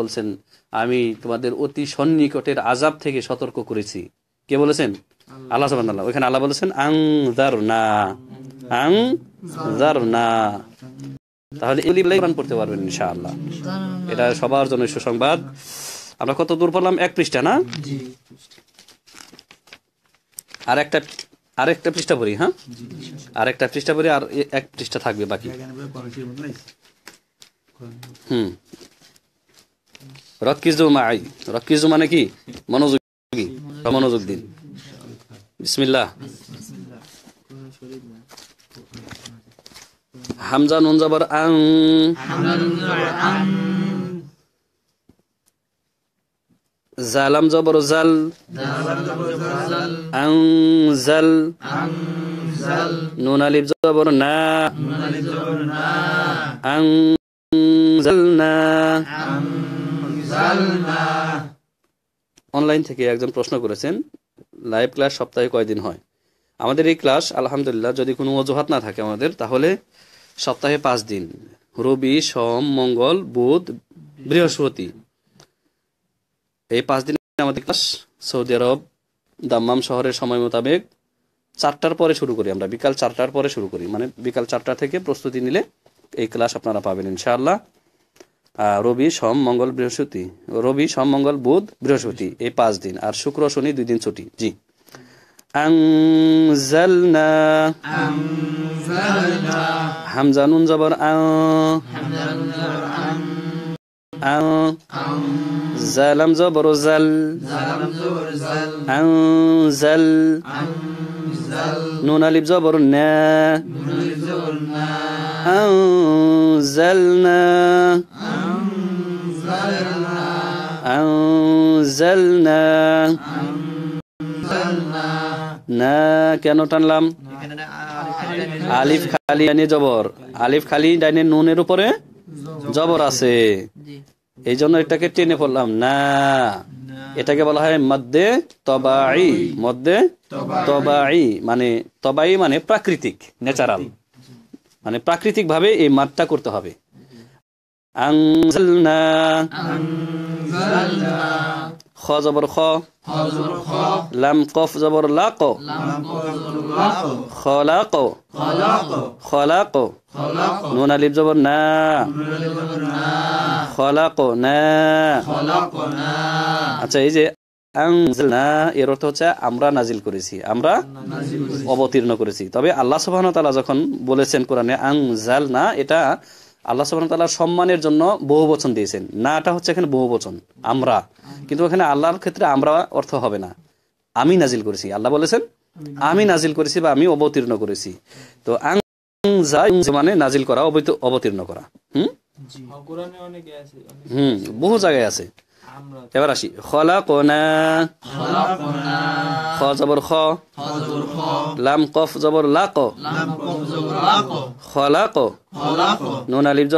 বলছেন আমি তোমাদের অতি সন্নিকটের আজাব থেকে সতর্ক করেছি কে বলেছেন আল্লাহ সাবান ওইখানে আল্লাহ বলেছেন আং দার না আং দার না তাহলে পড়তে পারবেন ইনশাআল্লাহ এটা সবার জন্য সুসংবাদ আমরা কত দূর পড়লাম এক পৃষ্ঠা না আর একটা আর একটা পৃষ্ঠা পড়ি হ্যাঁ আর একটা পৃষ্ঠা পড়ি আর এক পৃষ্ঠা থাকবে বাকি হুম রকিজুমা আই রকিজু মানে কি মনোযোগী মনোযোগ দিন বিসমিল্লাহ হামজা নুনজাবর আং জালাম জবর জাল আংজাল নুন আলিফ জবর না না অনলাইন থেকে একজন প্রশ্ন করেছেন লাইভ ক্লাস সপ্তাহে কয়দিন হয় আমাদের এই ক্লাস আলহামদুলিল্লাহ যদি কোনো অজুহাত না থাকে আমাদের তাহলে সপ্তাহে পাঁচ দিন রবি সোম মঙ্গল বুধ বৃহস্পতি এই পাঁচ দিন আমাদের ক্লাস সৌদি আরব দাম্মাম শহরের সময় মোতাবেক চারটার পরে শুরু করি আমরা বিকাল চারটার পরে শুরু করি মানে বিকাল চারটা থেকে প্রস্তুতি নিলে এই ক্লাস আপনারা পাবেন ইনশাআল্লাহ রবি সোম মঙ্গল বৃহস্পতি রবি সোম মঙ্গল বুধ বৃহস্পতি এই পাঁচ দিন আর শুক্র শনি দুই দিন ছুটি জি হামজানুন أنزلنا আ أن زلم زبر زل أن زل نون لب زبر ن أن زلنا أن زلنا نا كنو تنلم আলিফ খালি জবর আলিফ খালি ডাইনে নুনের উপরে জবর আছে এই জন্য এটাকে টেনে পড়লাম না এটাকে বলা হয় মধ্যে তবাই মধ্যে তবাই মানে তবাই মানে প্রাকৃতিক ন্যাচারাল মানে প্রাকৃতিক ভাবে এই মাঠটা করতে হবে আং না খ জবর না আচ্ছা এই যে এর অর্থ হচ্ছে আমরা নাজিল করেছি আমরা অবতীর্ণ করেছি তবে আল্লাহ সুবাহন তালা যখন বলেছেন কোরআনে আং জাল না এটা আল্লাহ সুবাহ সম্মানের জন্য বহু বচন দিয়েছেন নাটা হচ্ছে এখানে বহু বচন আমরা কিন্তু এখানে আল্লাহর ক্ষেত্রে আমরা অর্থ হবে না আমি নাজিল করেছি আল্লাহ বলেছেন আমি নাজিল করেছি বা আমি অবতীর্ণ করেছি তো মানে নাজিল করা অবতীর্ণ করা হুম হ্যাঁ, হুম বহু জায়গায় আছে এবার আসি খলা জবর খ লাম কফ জবর খলাক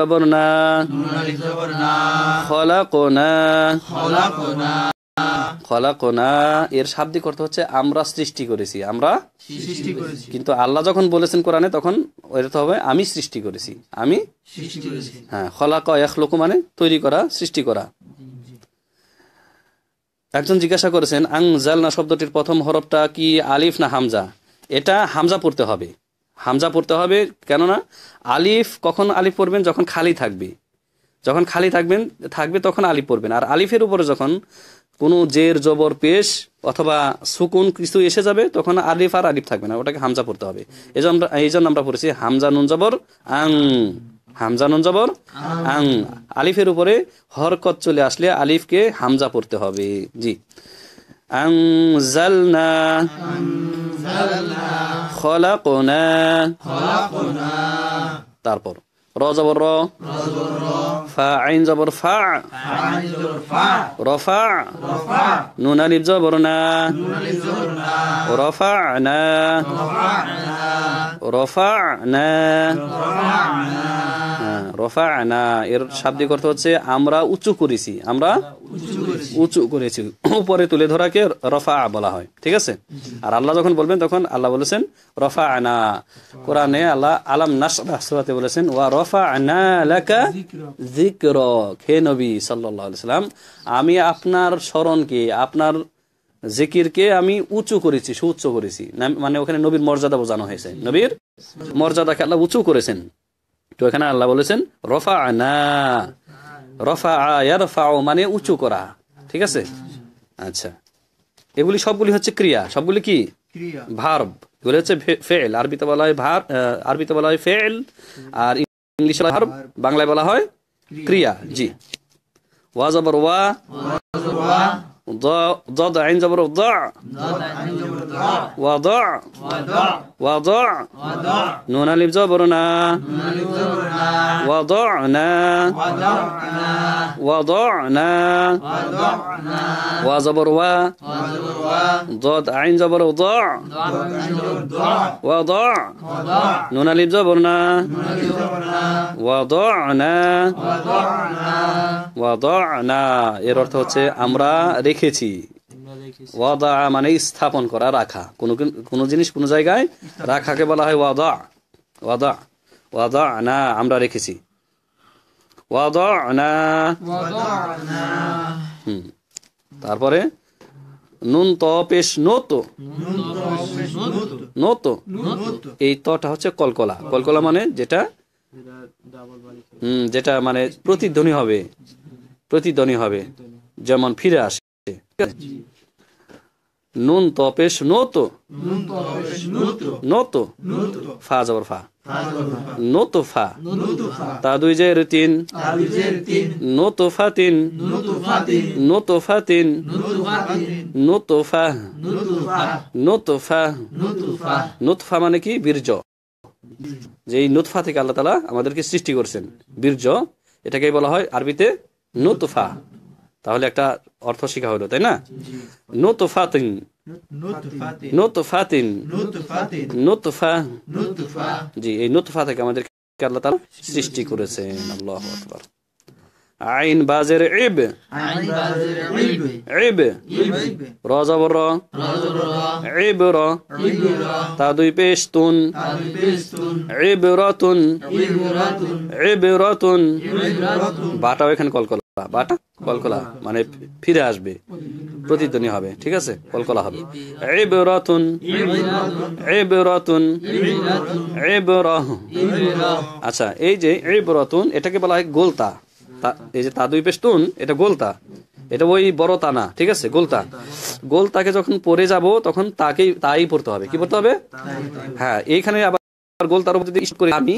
জবর না খলাকোনা এর শাব্দিক অর্থ হচ্ছে আমরা সৃষ্টি করেছি আমরা কিন্তু আল্লাহ যখন বলেছেন কোরআনে তখন হবে আমি সৃষ্টি করেছি আমি হ্যাঁ খলাক লোক মানে তৈরি করা সৃষ্টি করা একজন জিজ্ঞাসা করেছেন আং জালনা শব্দটির প্রথম হরফটা কি আলিফ না হামজা এটা হামজা পড়তে হবে হামজা পড়তে হবে কেননা আলিফ কখন আলিফ পড়বেন যখন খালি থাকবে যখন খালি থাকবেন থাকবে তখন আলিফ পড়বেন আর আলিফের উপরে যখন কোনো জের জবর পেশ অথবা সুকুন কিছু এসে যাবে তখন আলিফ আর আলিফ থাকবে না ওটাকে হামজা পড়তে হবে এই জন্য এই জন্য আমরা পড়েছি হামজা নুন জবর আং হামজানুন জবর আং আলিফের উপরে হরকত চলে আসলে আলিফকে হামজা পড়তে হবে জি আং জালনা খলাকোনা তারপর র জবর ফা আইন জবর ফা রফা নুন রফা না রফা হ্যাঁ, রফা এর শাব্দিক অর্থ হচ্ছে আমরা উঁচু করেছি আমরা উঁচু করেছি উপরে তুলে ধরাকে রফা বলা হয় ঠিক আছে আর আল্লাহ যখন বলবেন তখন আল্লাহ বলেছেন রফা আনা কোরআনে আল্লাহ আলাম নাসরাতে বলেছেন ওয়া হে নবী সাল্লাম আমি আপনার স্মরণকে আপনার জিকিরকে আমি উঁচু করেছি সুউচ্চ করেছি মানে ওখানে নবীর মর্যাদা বোঝানো হয়েছে নবীর মর্যাদাকে আল্লাহ উঁচু করেছেন তো এখানে আল্লাহ বলেছেন রফা আনা রফা আয়ারফা মানে উঁচু করা ঠিক আছে আচ্ছা এগুলি সবগুলি হচ্ছে ক্রিয়া সবগুলি কি ভার্ব এগুলি হচ্ছে ফেল আরবিতে বলা হয় ভার আরবিতে বলা হয় ফেল আর ইংলিশে হার্ব বাংলায় বলা হয় ক্রিয়া জি ওয়া জবর ওয়া ضاد عين জবর ضع ضاد عين জবর দ وضع وضع نون اللي بزبرنا وضعنا وضعنا وضعنا وضعنا وزبر و ضد عين زبر وضع وضع نون اللي بزبرنا وضعنا وضعنا এর অর্থ হচ্ছে আমরা রেখেছি ওয়াদা মানে স্থাপন করা রাখা কোনো কোনো জিনিস কোনো জায়গায় রাখাকে বলা হয় ওয়াদা ওয়াদা ওয়াদা না আমরা রেখেছি ওয়াদা না হুম তারপরে নুন ত পেশ নত নত এই তটা হচ্ছে কলকলা কলকলা মানে যেটা হুম যেটা মানে প্রতিধ্বনি হবে প্রতিধ্বনি হবে যেমন ফিরে আসে ঠিক আছে নুন তপেশ নত নত ফা জবর ফা নতফা তাদুইজের তিন নতফা তিন নতফা তিন নতফা নতফা নতফা মানে কি বীর্য যে এই নুতফা থেকে আল্লাহ তালা আমাদেরকে সৃষ্টি করছেন বীর্য এটাকেই বলা হয় আরবিতে নুতফা তাহলে একটা অর্থ শিখা হলো তাই না নোতফাতিন নোতফাতিন নোতফা জি এই নোতফা থেকে আমাদের আল্লাহ তালা সৃষ্টি করেছেন আল্লাহ আকবার আইন বাজের ইব ইব র জবর ইব র তা দুই পেশ তুন ইব রতুন ইব রতুন বাটাও এখানে কল কল বাটা কলকলা মানে ফিরে আসবে প্রতিধ্বনি হবে ঠিক আছে কলকলা হবে এ বেরতুন এ বেরতুন এ আচ্ছা এই যে এ বেরতুন এটাকে বলা হয় গোলতা এই যে তা দুই পেস্তুন এটা গোলতা এটা ওই বড় ঠিক আছে গোলতা গোলতাকে যখন পরে যাব তখন তাকেই তাই পড়তে হবে কি পড়তে হবে হ্যাঁ এইখানে আবার গোলতার উপর যদি আমি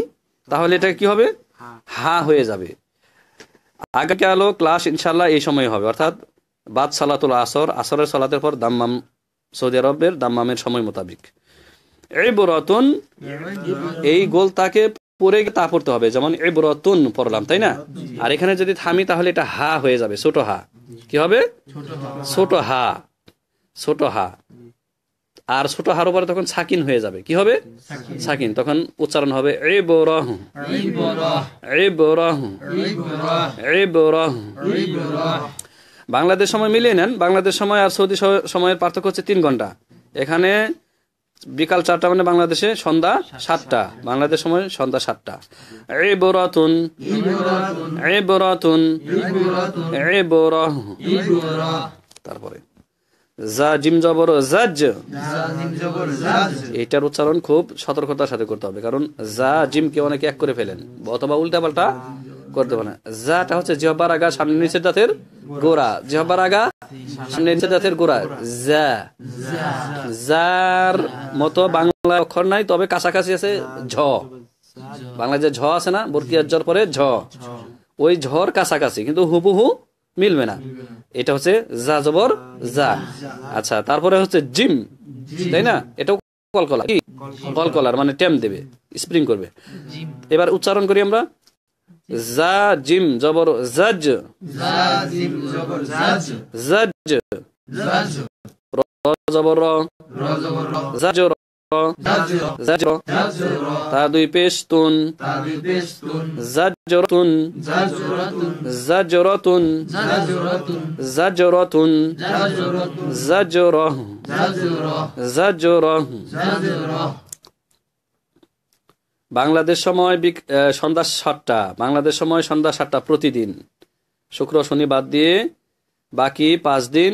তাহলে এটা কি হবে হা হয়ে যাবে আলো ক্লাস ইনশাল্লাহ এই সময় হবে অর্থাৎ বাদ সালাতুল আসর আসরের সালাতের পর দাম্মাম সৌদি আরবের দাম্মামের সময় মোতাবিক এই বরতন এই গোলটাকে পরে তা পড়তে হবে যেমন এই বরতন পড়লাম তাই না আর এখানে যদি থামি তাহলে এটা হা হয়ে যাবে ছোট হা কি হবে ছোট হা ছোট হা আর ছোট হারো পরে তখন সাকিন হয়ে যাবে কি হবে সাকিন তখন উচ্চারণ হবে এ বরাহ এ বরাহ এ বরাহ বাংলাদেশ সময় মিলিয়ে নেন বাংলাদেশ সময় আর সৌদি সময়ের পার্থক্য হচ্ছে তিন ঘন্টা এখানে বিকাল চারটা মানে বাংলাদেশে সন্ধ্যা সাতটা বাংলাদেশ সময় সন্ধ্যা সাতটা এ বরাতুন এ বরাতুন এ বরাহ তারপরে জিম জবর এটার উচ্চারণ খুব সতর্কতার সাথে করতে হবে কারণ জা জিমকে অনেকে এক করে ফেলেন অথবা উল্টা পাল্টা করতে পারে যাটা হচ্ছে জহবার আগা সামনে নিচের দাঁতের গোড়া জহবার আগা সামনে নিচের দাঁতের গোড়া জা যার মতো বাংলা অক্ষর নাই তবে কাছাকাছি আছে ঝ বাংলায় যে ঝ আছে না বর্কিয়ার জ্বর পরে ঝ ওই ঝড় কাছাকাছি কিন্তু হুবহু মিলবে না এটা হচ্ছে যা জবর যা আচ্ছা তারপরে হচ্ছে জিম তাই না এটাও কলকলা কি কলকলার মানে ট্যাম দেবে স্প্রিং করবে এবার উচ্চারণ করি আমরা যা জিম জবর জাজ জাজ জবর জাজ বাংলাদেশ সময় সন্ধ্যা সাতটা বাংলাদেশ সময় সন্ধ্যা সাতটা প্রতিদিন শুক্র শনি বাদ দিয়ে বাকি পাঁচ দিন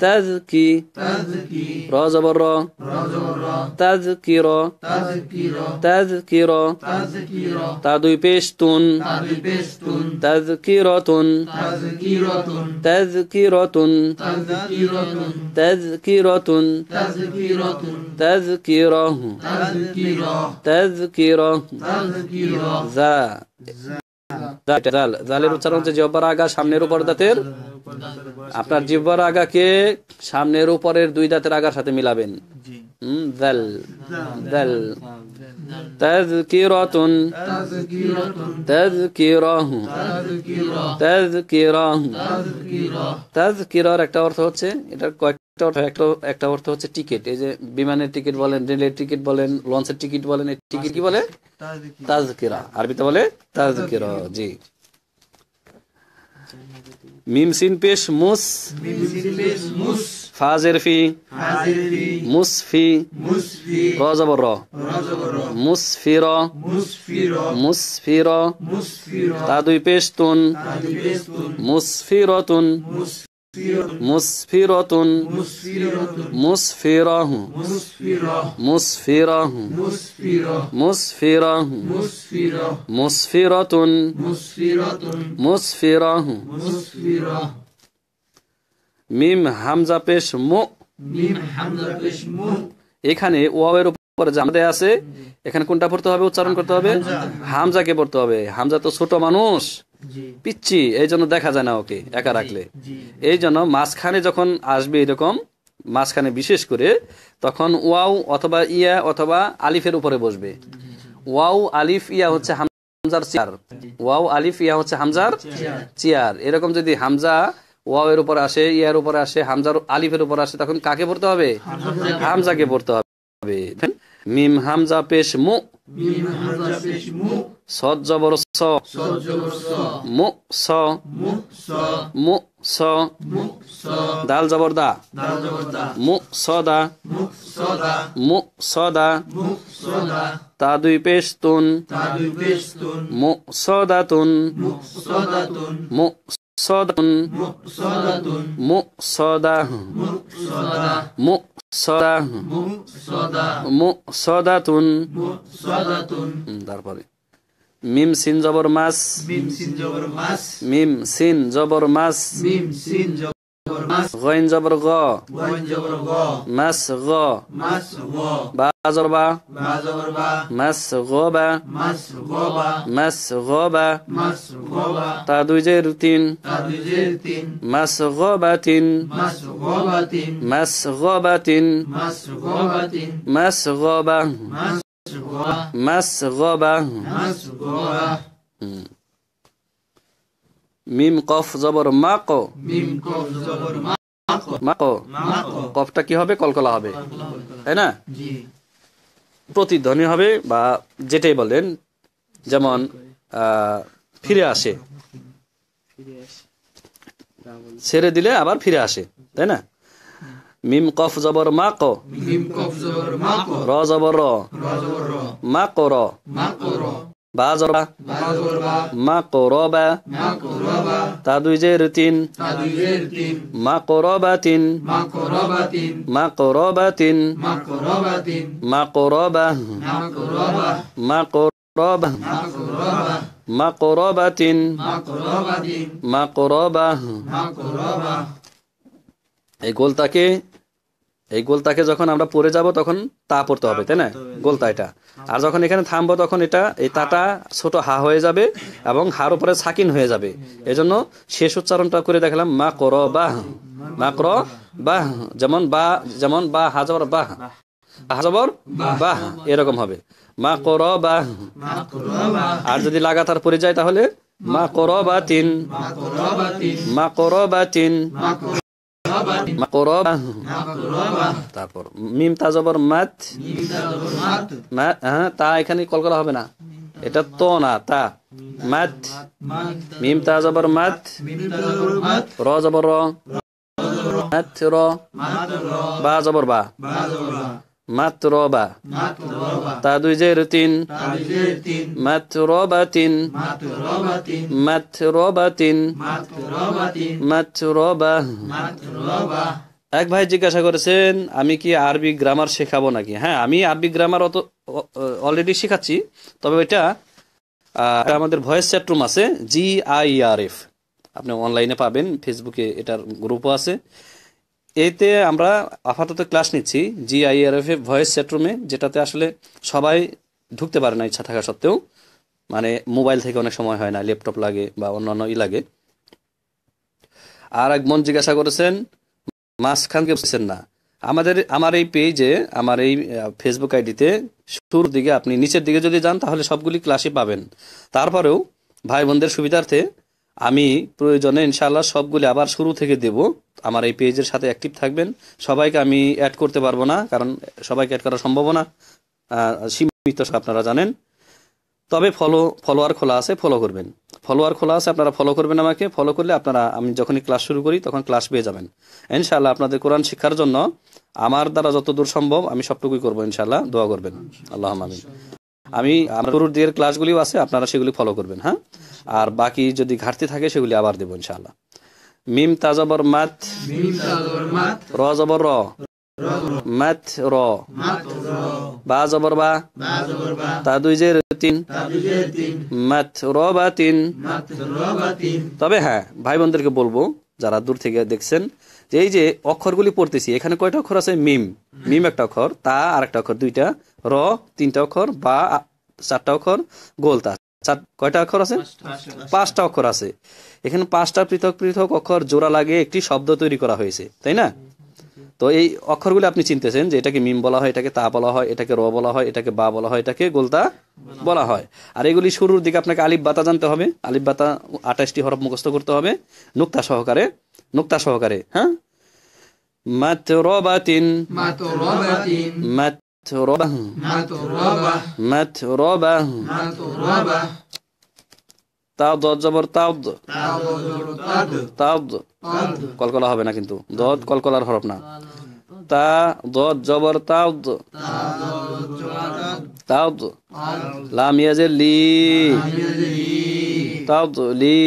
تذكي تذكي راز برا راز برا تذكرا تذكرا تذكرا تذكرا تعدوي بيشتون تعدوي تذكرة تذكرة تذكرة تذكرة تذكرة تذكرة ذا জাল জালের হ্যাঁ, উচ্চারণ হচ্ছে হ্যাঁ। আগা সামনের উপর দাঁতের আপনার জিহ্বার আগাকে সামনের উপরের দুই দাঁতের আগার সাথে মিলাবেন একটা অর্থ হচ্ছে এটার কয়েক একটা একটা অর্থ হচ্ছে টিকিট এই যে বিমানের টিকিট বলেন রেলের টিকিট বলেন লঞ্চের টিকিট বলেন এই টিকিট কি বলে তাজকিরা আরবিতে বলে তাজকিরা জি মিম সিন পেশ মুস ফাজের ফি মুসফি রজবর মুসফির মুসফির তা দুই পেশ তুন মুসফির তুন مسفرة مسفرة مسفرة مسفرة مسفرة مسفرة মিম হামজা পেশ মো এখানে ওয়াওয়ের উপর জামাতে আছে এখানে কোনটা পড়তে হবে উচ্চারণ করতে হবে হামজাকে পড়তে হবে হামজা তো ছোট মানুষ পিচ্ছি এই জন্য দেখা যায় না ওকে একা রাখলে এই জন্য মাঝখানে যখন আসবে এরকম মাঝখানে বিশেষ করে তখন ওয়াও অথবা ইয়া অথবা আলিফের উপরে বসবে ওয়াও আলিফ ইয়া হচ্ছে হামজার চেয়ার ওয়াও আলিফ ইয়া হচ্ছে হামজার চেয়ার এরকম যদি হামজা ওয়াও এর উপর আসে ইয়ার উপর আসে হামজার আলিফের উপর আসে তখন কাকে পড়তে হবে হামজাকে পড়তে হবে মিম হামজা পেশ মু সজ্জবর স মু স দাল জবরদা মু সদা মু সদা তা দুই পেশ তুন মু সদা তুন মু সদাতুন মু সদা মু সদা মু সদাতুন তারপরে میم سین زبر مس میم سین زبر مس میم سین زبر مس میم سین زبر مس غین زبر غا غین زبر غا مس غا مس غا با زبر با با زبر با مس غا با مس غا با مس غا با مس غا با تا دوی زیر تین تا دوی زیر تین مس غا با تین مس غا با تین مس غا با تین مس غا با تین مس غا با مسغبة মিম কফ জবর মাকো মিম কফ জবর মাকো মাকো কফটা কি হবে কলকলা হবে তাই না প্রতিধ্বনি হবে বা যেটাই বলেন যেমন ফিরে আসে ছেড়ে দিলে আবার ফিরে আসে তাই না ميم قاف زبر ماقو ميم قاف زبر ماقو را زبر را را زبر را ماقو را ماقو را با زبر با زبر با ماقو را با ماقو را با تا زیر تین تا زیر تین ماقو را با تین ماقو را با تین ماقو را با تین ماقو را با تین ماقو را با ماقو را با ماقو را با ماقو را با مقربة مقربة مقربة এই গোলটাকে এই গোলতাকে যখন আমরা পরে যাব তখন তা পড়তে হবে তাই না গোলতা এটা আর যখন এখানে থামবো তখন এটা এই তাটা ছোট হা হয়ে যাবে এবং হার উপরে সাকিন হয়ে যাবে এজন্য শেষ উচ্চারণটা করে দেখলাম মা কর বাহ মা কর বাহ যেমন বা যেমন বা হাজবর বাহ হাজবর বাহ এরকম হবে মা কর বাহ আর যদি লাগাতার পড়ে যায় তাহলে মা কর বা তিন মা কর বা তিন مقربة তারপর মিম তাজবর মাত তা এখানে কল করা হবে না এটা তো না তা মাত মিম তাজবর মাত র জবর র মাত র বা জবর বা مطربة تدجر তিন مطربة مطربة مطربة এক ভাই জিজ্ঞাসা করেছেন আমি কি আরবি গ্রামার শেখাবো নাকি হ্যাঁ আমি আরবি গ্রামার অত অলরেডি শেখাচ্ছি তবে এটা আমাদের ভয়েস চ্যাট রুম আছে জি আই আর এফ আপনি অনলাইনে পাবেন ফেসবুকে এটার গ্রুপও আছে এতে আমরা আপাতত ক্লাস নিচ্ছি এ ভয়েস চ্যাটরুমে যেটাতে আসলে সবাই ঢুকতে পারে না ইচ্ছা থাকা সত্ত্বেও মানে মোবাইল থেকে অনেক সময় হয় না ল্যাপটপ লাগে বা অন্যান্য ই লাগে আর এক মন জিজ্ঞাসা করেছেন মাঝখানকে বুঝছেন না আমাদের আমার এই পেজে আমার এই ফেসবুক আইডিতে শুরুর দিকে আপনি নিচের দিকে যদি যান তাহলে সবগুলি ক্লাসই পাবেন তারপরেও ভাই বোনদের সুবিধার্থে আমি প্রয়োজনে ইনশাআল্লাহ সবগুলি আবার শুরু থেকে দেব আমার এই পেজের সাথে অ্যাক্টিভ থাকবেন সবাইকে আমি অ্যাড করতে পারবো না কারণ সবাইকে অ্যাড করা না সীমিত আপনারা জানেন তবে ফলো ফলোয়ার খোলা আছে ফলো করবেন ফলোয়ার খোলা আছে আপনারা ফলো করবেন আমাকে ফলো করলে আপনারা আমি যখনই ক্লাস শুরু করি তখন ক্লাস পেয়ে যাবেন ইনশাআল্লাহ আপনাদের কোরআন শিক্ষার জন্য আমার দ্বারা যতদূর সম্ভব আমি সবটুকুই করবো ইনশাআল্লাহ দোয়া করবেন আল্লাহ আমিন আমি তরুণদের ক্লাসগুলিও আছে আপনারা সেগুলি ফলো করবেন হ্যাঁ আর বাকি যদি ঘাটতি থাকে সেগুলি আবার দেবো ইনশাল্লাহ মিম তাজাবর মাত র জবর র মাত র বা জবর বা তা দুই যে তিন মাত র বা তিন তবে হ্যাঁ ভাই বোনদেরকে বলবো যারা দূর থেকে দেখছেন যে এই যে অক্ষরগুলি পড়তেছি এখানে কয়টা অক্ষর আছে মিম মিম একটা অক্ষর তা আর একটা অক্ষর দুইটা র তিনটা অক্ষর বা চারটা অক্ষর গোলতা কয়টা অক্ষর আছে পাঁচটা অক্ষর আছে এখানে পাঁচটা পৃথক পৃথক অক্ষর জোড়া লাগে একটি শব্দ তৈরি করা হয়েছে তাই না তো এই অক্ষরগুলি আপনি চিনতেছেন যে এটাকে মিম বলা হয় এটাকে তা বলা হয় এটাকে র বলা হয় এটাকে বা বলা হয় এটাকে গোলতা বলা হয় আর এগুলি শুরুর দিকে আপনাকে আলিফ বাতা জানতে হবে আলিফ বাতা আঠাশটি হরফ মুখস্থ করতে হবে নুক্তা সহকারে নুক্তা সহকারে হ্যাঁ মাতরবাতিন মাতরবাতিন মাতরবাহ মাতরবাহ মাতরবাহ মাতরবাহ তাদ জবর তাদ তাদ কলকলা হবে না কিন্তু দদ কলকলার হরফ না তা দদ জবর তাদ তাদ লাম ইয়াজের লি তাদ লি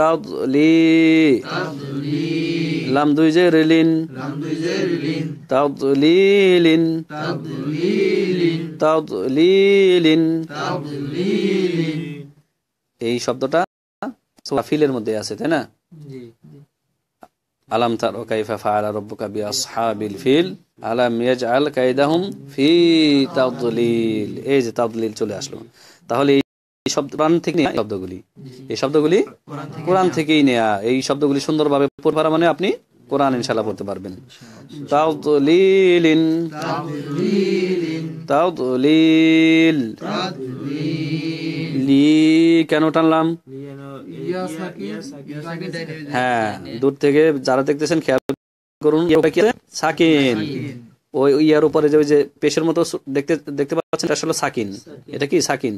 এই শব্দটা সোলাফিলের মধ্যে আছে তাই না আলাম তার ও কাইফা রব্বু কাবি আসহাবিল ফিল আলাম ইয়াজআল কাইদাহুম ফি তাদলিল এই যে তাদলিল চলে আসলো তাহলে কোরআন থেকে নেয়া শব্দগুলি এই শব্দগুলি কোরআন থেকেই নেয়া এই শব্দগুলি সুন্দরভাবে পড় পারা মানে আপনি কোরআন ইনশাল্লাহ পড়তে পারবেন তাউদলিলিন তাউদলিল লি কেন টানলাম হ্যাঁ দূর থেকে যারা দেখতেছেন খেয়াল করুন সাকিন ওই ইয়ার উপরে যে ওই যে পেশের মতো দেখতে দেখতে পাচ্ছেন এটা আসলে সাকিন এটা কি সাকিন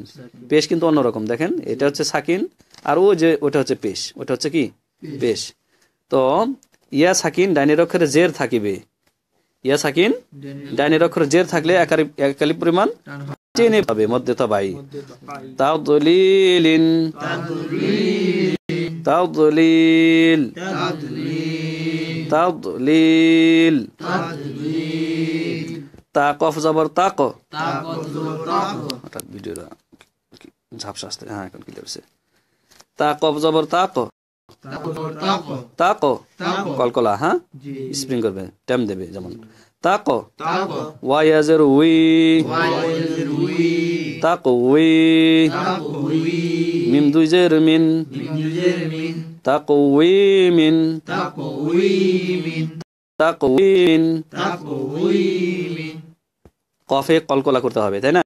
পেশ কিন্তু অন্যরকম দেখেন এটা হচ্ছে সাকিন আর ও যে ওটা হচ্ছে পেশ ওটা হচ্ছে কি পেশ তো ইয়া সাকিন ডাইনের অক্ষরে জের থাকিবে ইয়া সাকিন ডাইনের অক্ষরে জের থাকলে একালি পরিমাণ টেনে পাবে মধ্যতা ভাই তাও দলিলিন তাও দলিল তাও দলিল তাকফ জবর তাক হঠাৎ ভিডিওটা ঝাপসা আসতে হ্যাঁ এখন ক্লিয়ার হচ্ছে তাকফ জবর তাক তাক কলকলা হ্যাঁ স্প্রিং করবে টাইম দেবে যেমন তাক ওয়াইয়াজের উই তাক উই মিম দুই জের মিন তাক উই মিন তাক উই মিন تقويم تقويم কফে কলকলা করতে হবে তাই না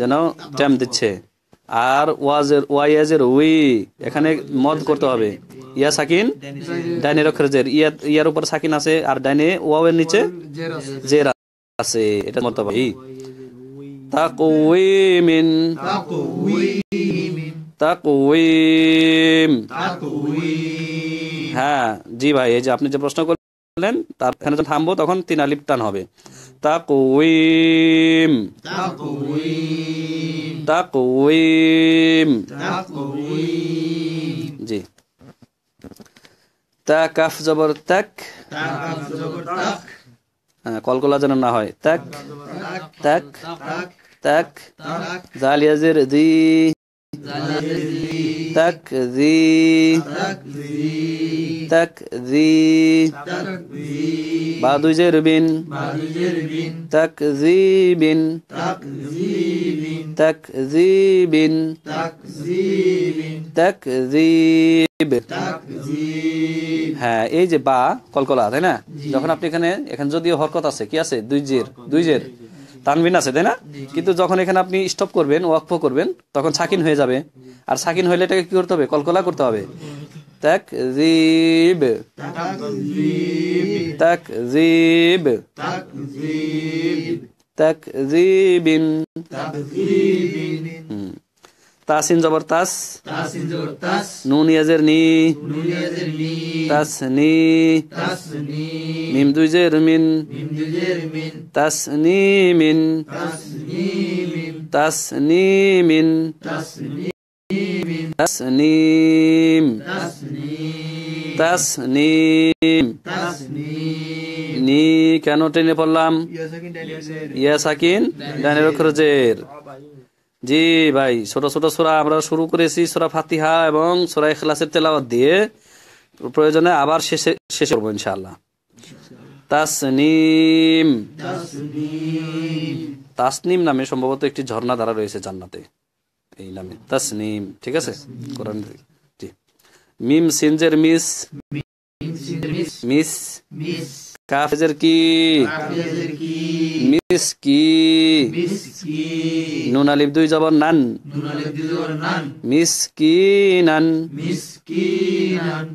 যেন ট্যাম দিচ্ছে আর ওয়াজের ওয়াইয়াজের উই এখানে মদ করতে হবে ইয়া সাকিন ডাইনে রক্ষের জের ইয়া ইয়ার উপর সাকিন আছে আর ডাইনে ওয়াওয়ের নিচে জের আছে এটা মত হবে তাকওয়িমিন তাকওয়িম হ্যাঁ জি ভাই এই যে আপনি যে প্রশ্ন করলেন তার এখানে যখন থামবো তখন তিন আলিপ টান হবে تقويم تقويم تقويم تقويم جي تا كاف زبر تك تا كاف زبر تك কলকলা যেন না হয় তাক তাক তাক জালিয়াজের দি তাক দি تكذيب بعض جرب تكذيب تكذيب تكذيب تكذيب হ্যাঁ এই যে বা কলকলা তাই না যখন আপনি এখানে এখানে যদিও হরকত আছে কি আছে দুই জের দুই জের তানবিন আছে তাই না কিন্তু যখন এখানে আপনি স্টপ করবেন ওয়াকফ করবেন তখন সাকিন হয়ে যাবে আর সাকিন হলে এটাকে কি করতে হবে কলকলা করতে হবে তাসিন জবর তাস নুন ইয়াজের নি তাস নি মিম দুই জের মিন তাস নি মিন তাস নি মিন তাস নিম তাস নিম নি কেন টেনে পড়লাম ইয়া সাকিন ডানের অক্ষর জের জি ভাই ছোট ছোট সোরা আমরা শুরু করেছি সোরা ফাতিহা এবং সোরা এখলাসের তেলাওয়াত দিয়ে প্রয়োজনে আবার শেষে শেষ করবো ইনশাআল্লাহ তাসনিম তাসনিম নামে সম্ভবত একটি ঝর্ণা দ্বারা রয়েছে জান্নাতে এই নামে তাসনিম ঠিক আছে কোরআন জি মিম সিনজের মিস মিস মিস কাফেজের কি মিসকি নুন আলিফ দুই জবর নান মিসকিনান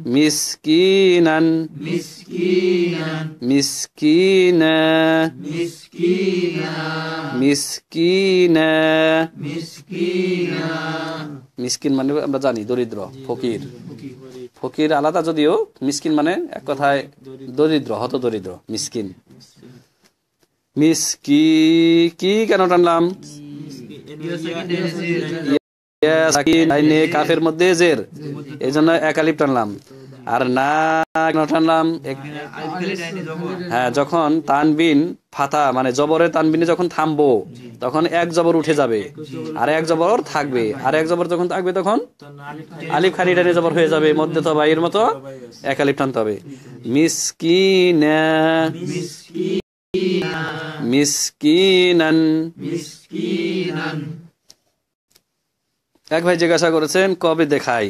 মিসকিনান মিসকিনা মিসকিনা মিসকিন মানে আমরা জানি দরিদ্র ফকির ফকির আলাদা যদিও মিসকিন মানে এক কথায় দরিদ্র হত দরিদ্র মিসকিন মিস কি কেন টানলাম কাফের মধ্যে জের এই জন্য একালিপ টানলাম আর না কেন টানলাম হ্যাঁ যখন তানবিন ফাতা মানে জবরের তানবিনে যখন থামবো তখন এক জবর উঠে যাবে আর এক জবর থাকবে আর এক জবর যখন থাকবে তখন আলিফ খালি টানে জবর হয়ে যাবে মধ্যে তো ভাইয়ের মতো এক আলিফ টানতে হবে মিসকিনা এক ভাই জিজ্ঞাসা করেছেন কবে দেখাই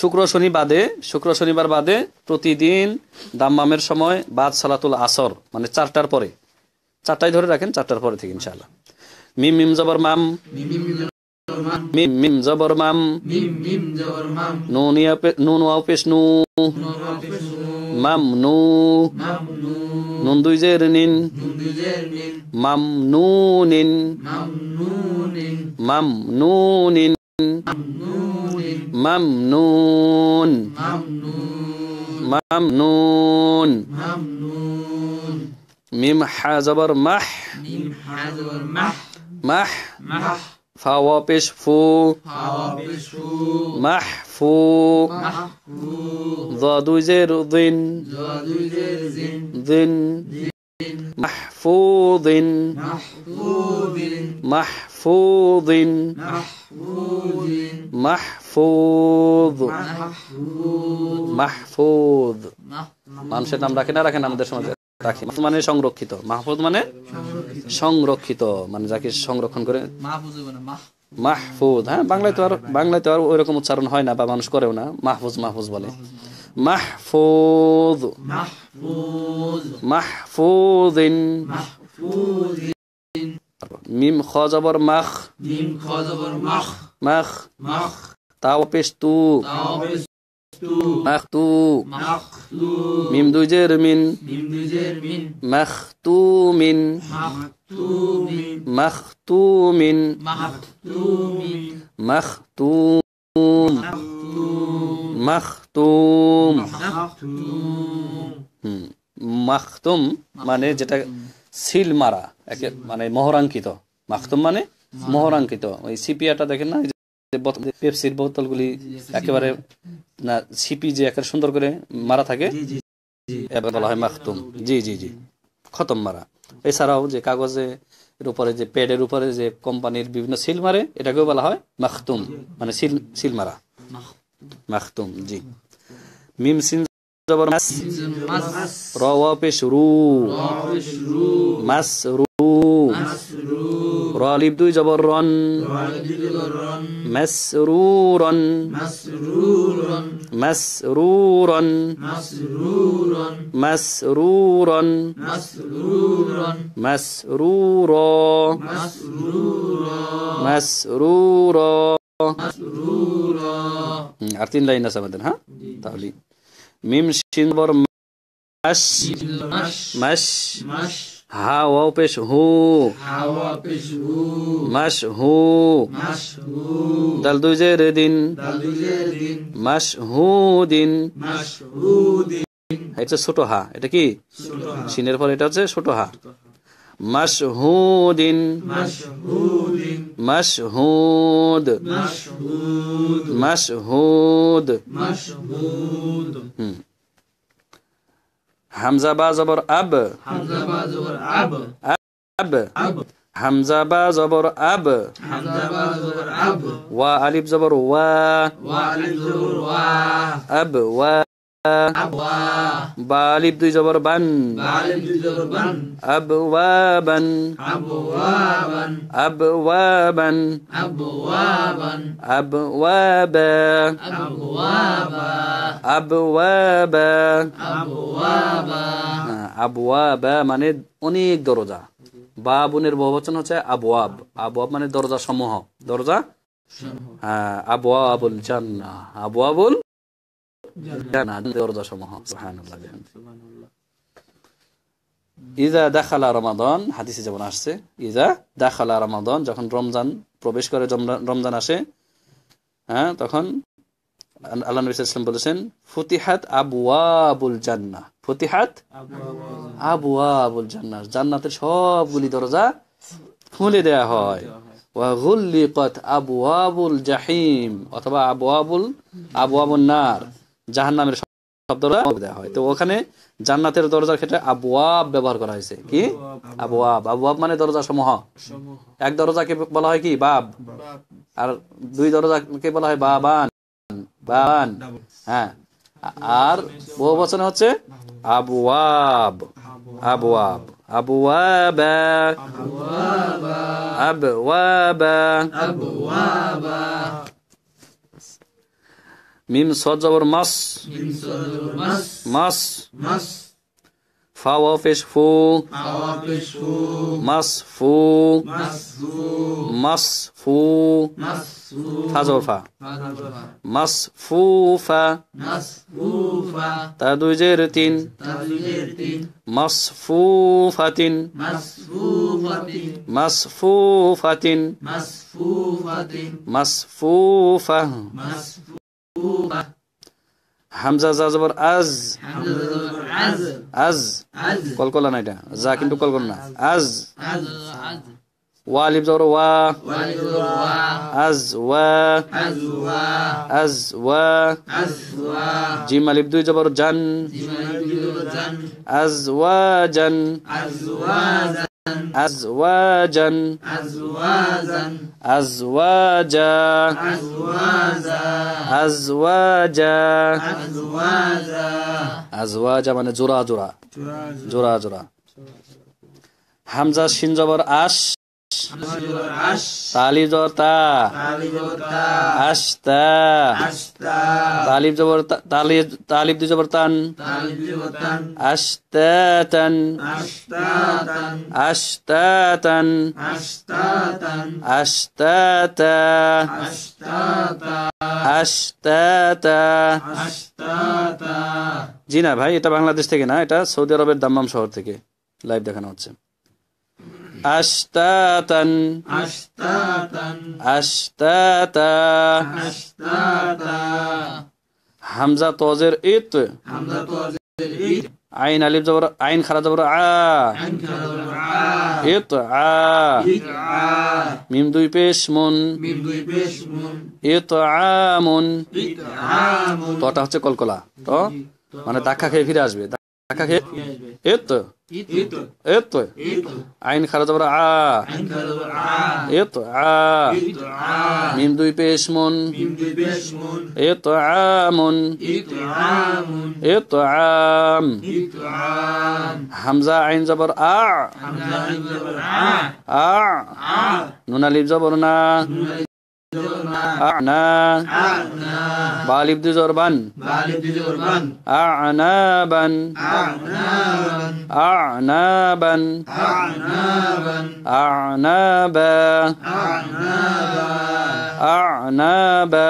শুক্র শনি বাদে শুক্র শনিবার বাদে প্রতিদিন দাম্মামের সময় বাদ সালাতুল আসর মানে চারটার পরে চারটায় ধরে রাখেন চারটার পরে থেকে ইনশাল্লাহ মিম মিম জবর মাম মিম মিম জবর মাম নুন ওয়াও পেশ নু মাম নু নুন দুই জের নিন মাম নু নিন মাম নু নিন মাম নুন মাম নুন মিম হা জবর মাহ মাহ মাহ فوابشفو محفو ضادو زير ضن ضن محفوظ محفوظ محفوظ محفوظ محفوظ محفوظ محفوظ محفوظ محفوظ محفوظ সমাজে রাখি মানে সংরক্ষিত মাহফুজ মানে সংরক্ষিত মানে যাকে সংরক্ষণ করে মাহফুজ হ্যাঁ বাংলায় তো আর বাংলায় তো আর ওই রকম উচ্চারণ হয় না বা মানুষ করেও না মাহফুজ মাহফুজ বলে মাহফুজ মাহফুজ মিম খ মাখ মিম খ মাখ মাখ মাখ তাও পেস্তু মাখতুম মানে যেটা সিল মারা মানে মহরাঙ্কিত মাখতুম মানে মহরাঙ্কিত ওই সিপিয়াটা দেখেন না পেপসির বোতলগুলি একেবারে না ছিপি যে একটা সুন্দর করে মারা থাকে এবার বলা হয় মাখতুম জি জি জি খতম মারা এছাড়াও যে কাগজে এর উপরে যে প্যাডের উপরে যে কোম্পানির বিভিন্ন সিল মারে এটাকেও বলা হয় মাখতুম মানে সিল সিল মারা মাখতুম জি মিম সিন জবর মাস র ওয়া পেশ রু মাস রু غالب دوي جبرا مسرورا مسرورا مسرورا مسرورا مسرورا مسرورا مسرورا مسرورا مسرورا مسرورا عارفين لا ينسى مدن ها تعليم ميم شين بر مش مش مش هاو پیش هو هاو پیش هو مش هو مش هو دل دو جر دین دل دو جر دین مش هو دین مش هو دین এটা ছোট হা এটা কি সিনের পর এটা হচ্ছে ছোট হা মাসহুদিন মাসহুদ মাসহুদ মাসহুদ হুম حمزة با زبر اب حمزة با زبر اب اب اب حمزة با زبر اب حمزة با زبر اب و الف زبر و و الف زبر و اب و বালিব দুই জবর বান আবওয়াবান আবওয়াবান আবওয়াবা আবওয়াবা আবওয়াবা হ্যাঁ, মানে অনেক দরজা বাবুনের বহুবচন হচ্ছে আবওয়াব আবওয়াব মানে দরজা সমূহ দরজা হ্যাঁ, আবওয়াবুল জান্নাহ আবওয়াবুল ইজা রমাদন যেমন আসছে ইজা রমাদন যখন রমজান প্রবেশ করে রমজান আসে হ্যাঁ তখন আল্লাহ নবী ইসলাম বলেছেন ফতিহাত আবুয়াবুল জান্না ফতিহাত আবুয়াবুল জান্না জান্নাতের সবগুলি দরজা খুলে দেয়া হয় ওয়াগুল্লিকত আবুয়াবুল জাহিম অথবা আবুয়াবুল আবুয়াবুল নার জাহান নামের শব্দটা দেওয়া হয় তো ওখানে জান্নাতের দরজার ক্ষেত্রে আবুয়াব ব্যবহার করা হয়েছে কি আবুয়াব আবুয়াব মানে দরজা সমূহ এক দরজাকে বলা হয় কি বাব আর দুই দরজাকে বলা হয় বাবান বাবান হ্যাঁ আর বহু বচনে হচ্ছে আবুয়াব আবুয়াব আব আবওয়াবা আবওয়াবা ميم صاد زبر مس ميم صاد زبر مس مس مس فا وافش فو فا وافش فو مس فو مس فو مس فو مس فو فا زبر فا مس فو فا مس فو فا تدوجر تين تدوجر تين مصفوفة فو فا مصفوفة فو হামজা যা জবর আজ আজ কলকলা না এটা যা কিন্তু কলকল না আজ ওয়ালিব জবর ওয়া আজ ওয়া আজ ওয়া জিম আলিব দুই জবর জান আজ ওয়া জান أزواجا أزواجا أزواجا أزواجا أزواجا أزواجا أزواجا من جرا جرا جرا جرا همزة شين জবর তালি জবরতা আস্তা তালিব জবর তালিব তালিব জবরতান আস্তাতান আস্তাতান আস্তাতা আস্তাতা জি না ভাই এটা বাংলাদেশ থেকে না এটা সৌদি আরবের দাম্মাম শহর থেকে লাইভ দেখানো হচ্ছে আস্তাতান আস্তাতান আস্তাতা আস্তাতা হামজা তোজের ইত হামজা তোজের ইত আইন আলিফ জবর আইন খারা জবর আ আইন খারা জবর আ ইত আ ইত আ মিম দুই পেশ মুন মিম দুই পেশ মুন ইত আ মুন ইত আ মুন তোটা হচ্ছে কলকলা তো মানে দাখা খেয়ে ফিরে আসবে এত এত আইন খারা যাবার আ এত আ মিম দুই পেশ মন এত আমন এত আম হামজা আইন যাবার আ আ নুনালিব যাবর না أعنا أعنا بالب دي زربان بالب دي زربان أعنابا أعنابا أعنابا أعنابا أعنابا أعنابا أعنابا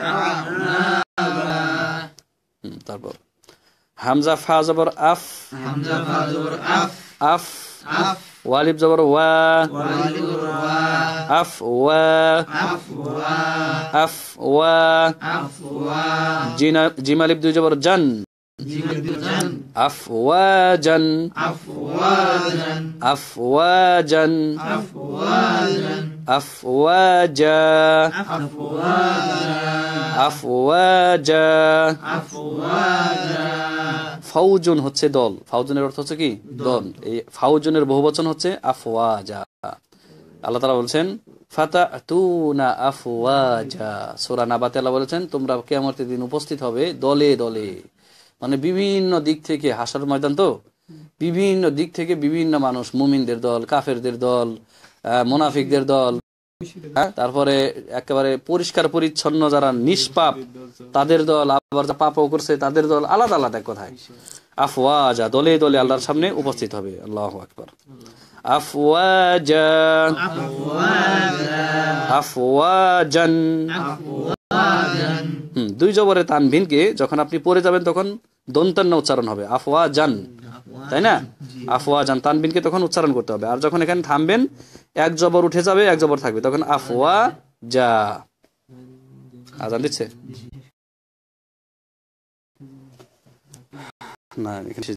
أعنابا طرب حمزة فازبر أف حمزة فازبر أف أف أف والب زبر و أفوا أفوا أفوا جيم لبدو جبر جن أفواجا أفواجا أفواجا أفواجا أفواجا أفواجا أفواجا ফাউজন হচ্ছে দল ফাউজনের অর্থ হচ্ছে কি দল এই ফাউজনের বহু বচন হচ্ছে আফওয়াজা আল্লাহ তালা বলছেন ফাতা তু না আফওয়াজা সোরা নাবাতে আল্লাহ বলেছেন তোমরা কেমন দিন উপস্থিত হবে দলে দলে মানে বিভিন্ন দিক থেকে হাসার ময়দান তো বিভিন্ন দিক থেকে বিভিন্ন মানুষ মুমিনদের দল কাফেরদের দল মোনাফিকদের দল হ্যাঁ, তারপরে একেবারে পরিষ্কার পরিচ্ছন্ন যারা নিষ্পাপ তাদের দল আবার যা পাপও করছে তাদের দল আলাদা আলাদা কোথায় আফওয়াজা দলে দলে আল্লাহর সামনে উপস্থিত হবে আল্লাহ আকবর আফওয়াজ আফওয়াজ দুই জবরে তানভিনকে যখন আপনি পড়ে যাবেন তখন দন্তান্না উচ্চারণ হবে আফওয়া জান তাই না আফওয়া জান তানবিনকে তখন উচ্চারণ করতে হবে আর যখন এখানে থামবেন এক জবর উঠে যাবে এক জবর থাকবে তখন আফওয়া যা আজান দিচ্ছে না এখানে